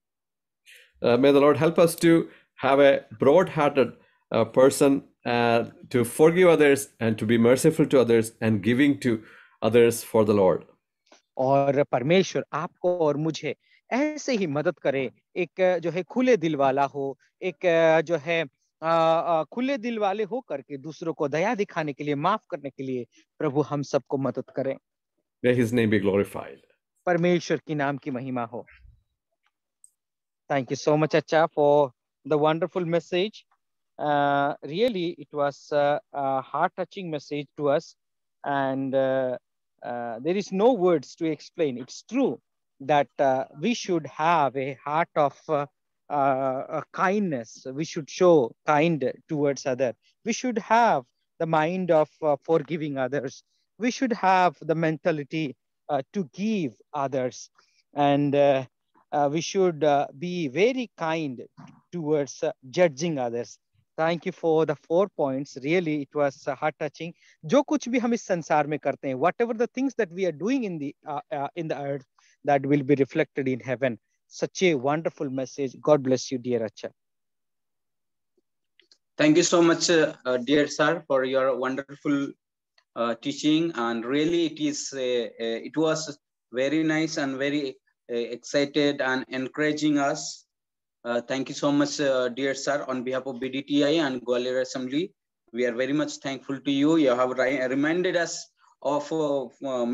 और परमेश्वर आपको और मुझे ऐसे ही मदद करे एक जो है खुले दिल वाला हो एक जो है खुले दिल वाले हो करके दूसरों को दया दिखाने के लिए माफ करने के लिए प्रभु हम सबको मदद करें May his name be glorified. परमेश्वर की नाम की महिमा हो थैंक यू सो मच अच्छा for the wonderful message really it was heart touching message to us and there is no words to explain it's true that uh, we should have a heart of uh, uh, kindness. We should show kind towards other. We should have the mind of uh, forgiving others. We should have the mentality uh, to give others. And uh, we should be very kind towards judging others. Thank you for the four points. Really, it was heart touching. जो कुछ भी हम इस संसार में करते हैं whatever the things that we are doing in the in the that will be reflected in heaven. Such a wonderful message. God bless you, dear Acha. Thank you so much, uh, uh dear sir, for your wonderful uh, teaching. And really, it is uh, uh it was very nice and very uh, excited and encouraging us. thank you so much, dear sir, on behalf of BDTI and Gwalior Assembly. We are very much thankful to you. You have reminded us of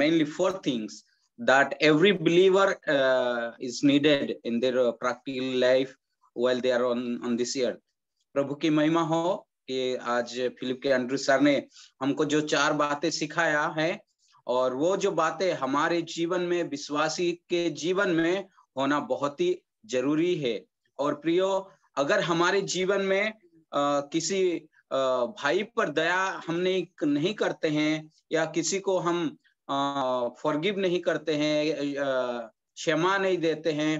mainly four things that every believer uh, is needed in their uh, practical life while they are on, on this earth. प्रभु की महिमा हो कि आज Philip के Andrew sir ने हमको जो चार बातें सिखाया है और वो जो बातें हमारे जीवन में विश्वासी के जीवन में होना बहुत ही जरूरी है और प्रियो अगर हमारे जीवन में आ, किसी आ, भाई पर दया हमने नहीं करते हैं या किसी को हम फॉरगिव नहीं करते हैं क्षमा नहीं देते हैं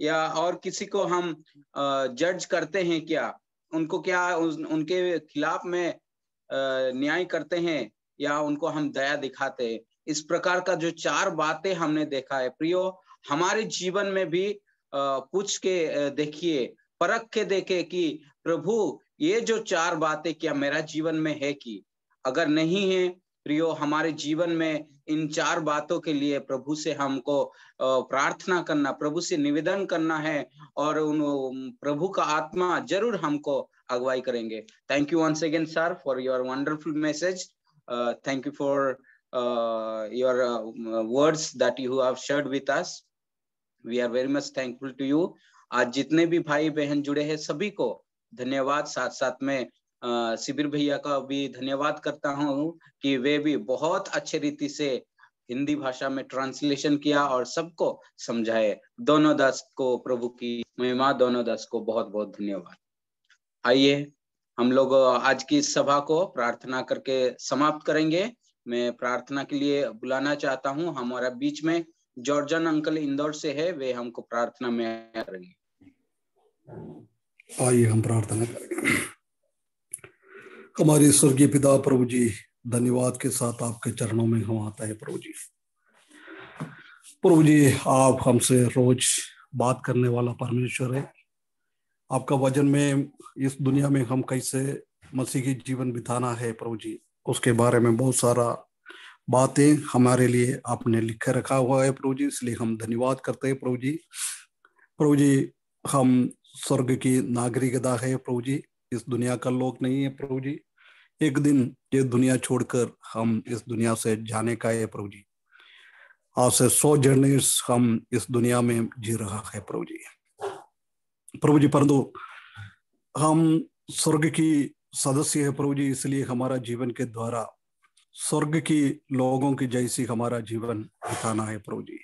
या और किसी को हम जज करते हैं क्या उनको क्या उन, उनके खिलाफ में न्याय करते हैं या उनको हम दया दिखाते हैं इस प्रकार का जो चार बातें हमने देखा है प्रियो हमारे जीवन में भी पूछ के देखिए परख के देखे कि प्रभु ये जो चार बातें क्या मेरा जीवन में है कि अगर नहीं है प्रियो हमारे जीवन में इन चार बातों के लिए प्रभु से हमको प्रार्थना करना प्रभु से निवेदन करना है और उन प्रभु का आत्मा जरूर हमको अगुवाई करेंगे thank you once again sir for your wonderful message thank you for your words that you have shared with us we are very much thankful to you आज जितने भी भाई बहन जुड़े हैं सभी को धन्यवाद साथ साथ में शिविर भैया का भी धन्यवाद करता हूँ कि वे भी बहुत अच्छे रीति से हिंदी भाषा में ट्रांसलेशन किया और सबको समझाए दोनों दास को प्रभु की महिमा दोनों दास को बहुत बहुत धन्यवाद आइए हम लोग आज की सभा को प्रार्थना करके समाप्त करेंगे मैं प्रार्थना के लिए बुलाना चाहता हूँ हमारा बीच में जॉर्जन अंकल इंदौर से है वे हमको प्रार्थना में करेंगे आइए हम प्रार्थना करेंगे हमारे स्वर्गीय पिता प्रभु जी धन्यवाद के साथ आपके चरणों में हम आता है प्रभु जी प्रभु जी आप हमसे रोज बात करने वाला परमेश्वर है आपका वजन में इस दुनिया में हम कैसे मसीह जीवन बिताना है प्रभु जी उसके बारे में बहुत सारा बातें हमारे लिए आपने लिख रखा हुआ है प्रभु जी इसलिए हम धन्यवाद करते हैं प्रभु जी प्रभु जी हम स्वर्ग की नागरिकता है प्रभु जी इस दुनिया का लोक नहीं है प्रभु जी एक दिन ये दुनिया छोड़कर हम इस दुनिया से जाने का है प्रभु जी आज से सौ जर्नीस हम इस दुनिया में जी रहा है प्रभु जी प्रभु जी परंतु हम स्वर्ग की सदस्य है प्रभु जी इसलिए हमारा जीवन के द्वारा स्वर्ग की लोगों की जैसी हमारा जीवन बिताना है प्रभु जी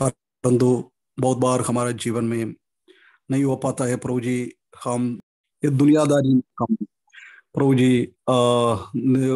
परंतु बहुत बार हमारा जीवन में नहीं हो पाता है प्रभु जी हम ਇਹ ਦੁਨੀਆਦਾਰੀ ਕੰਮ ਪ੍ਰਭੂ ਜੀ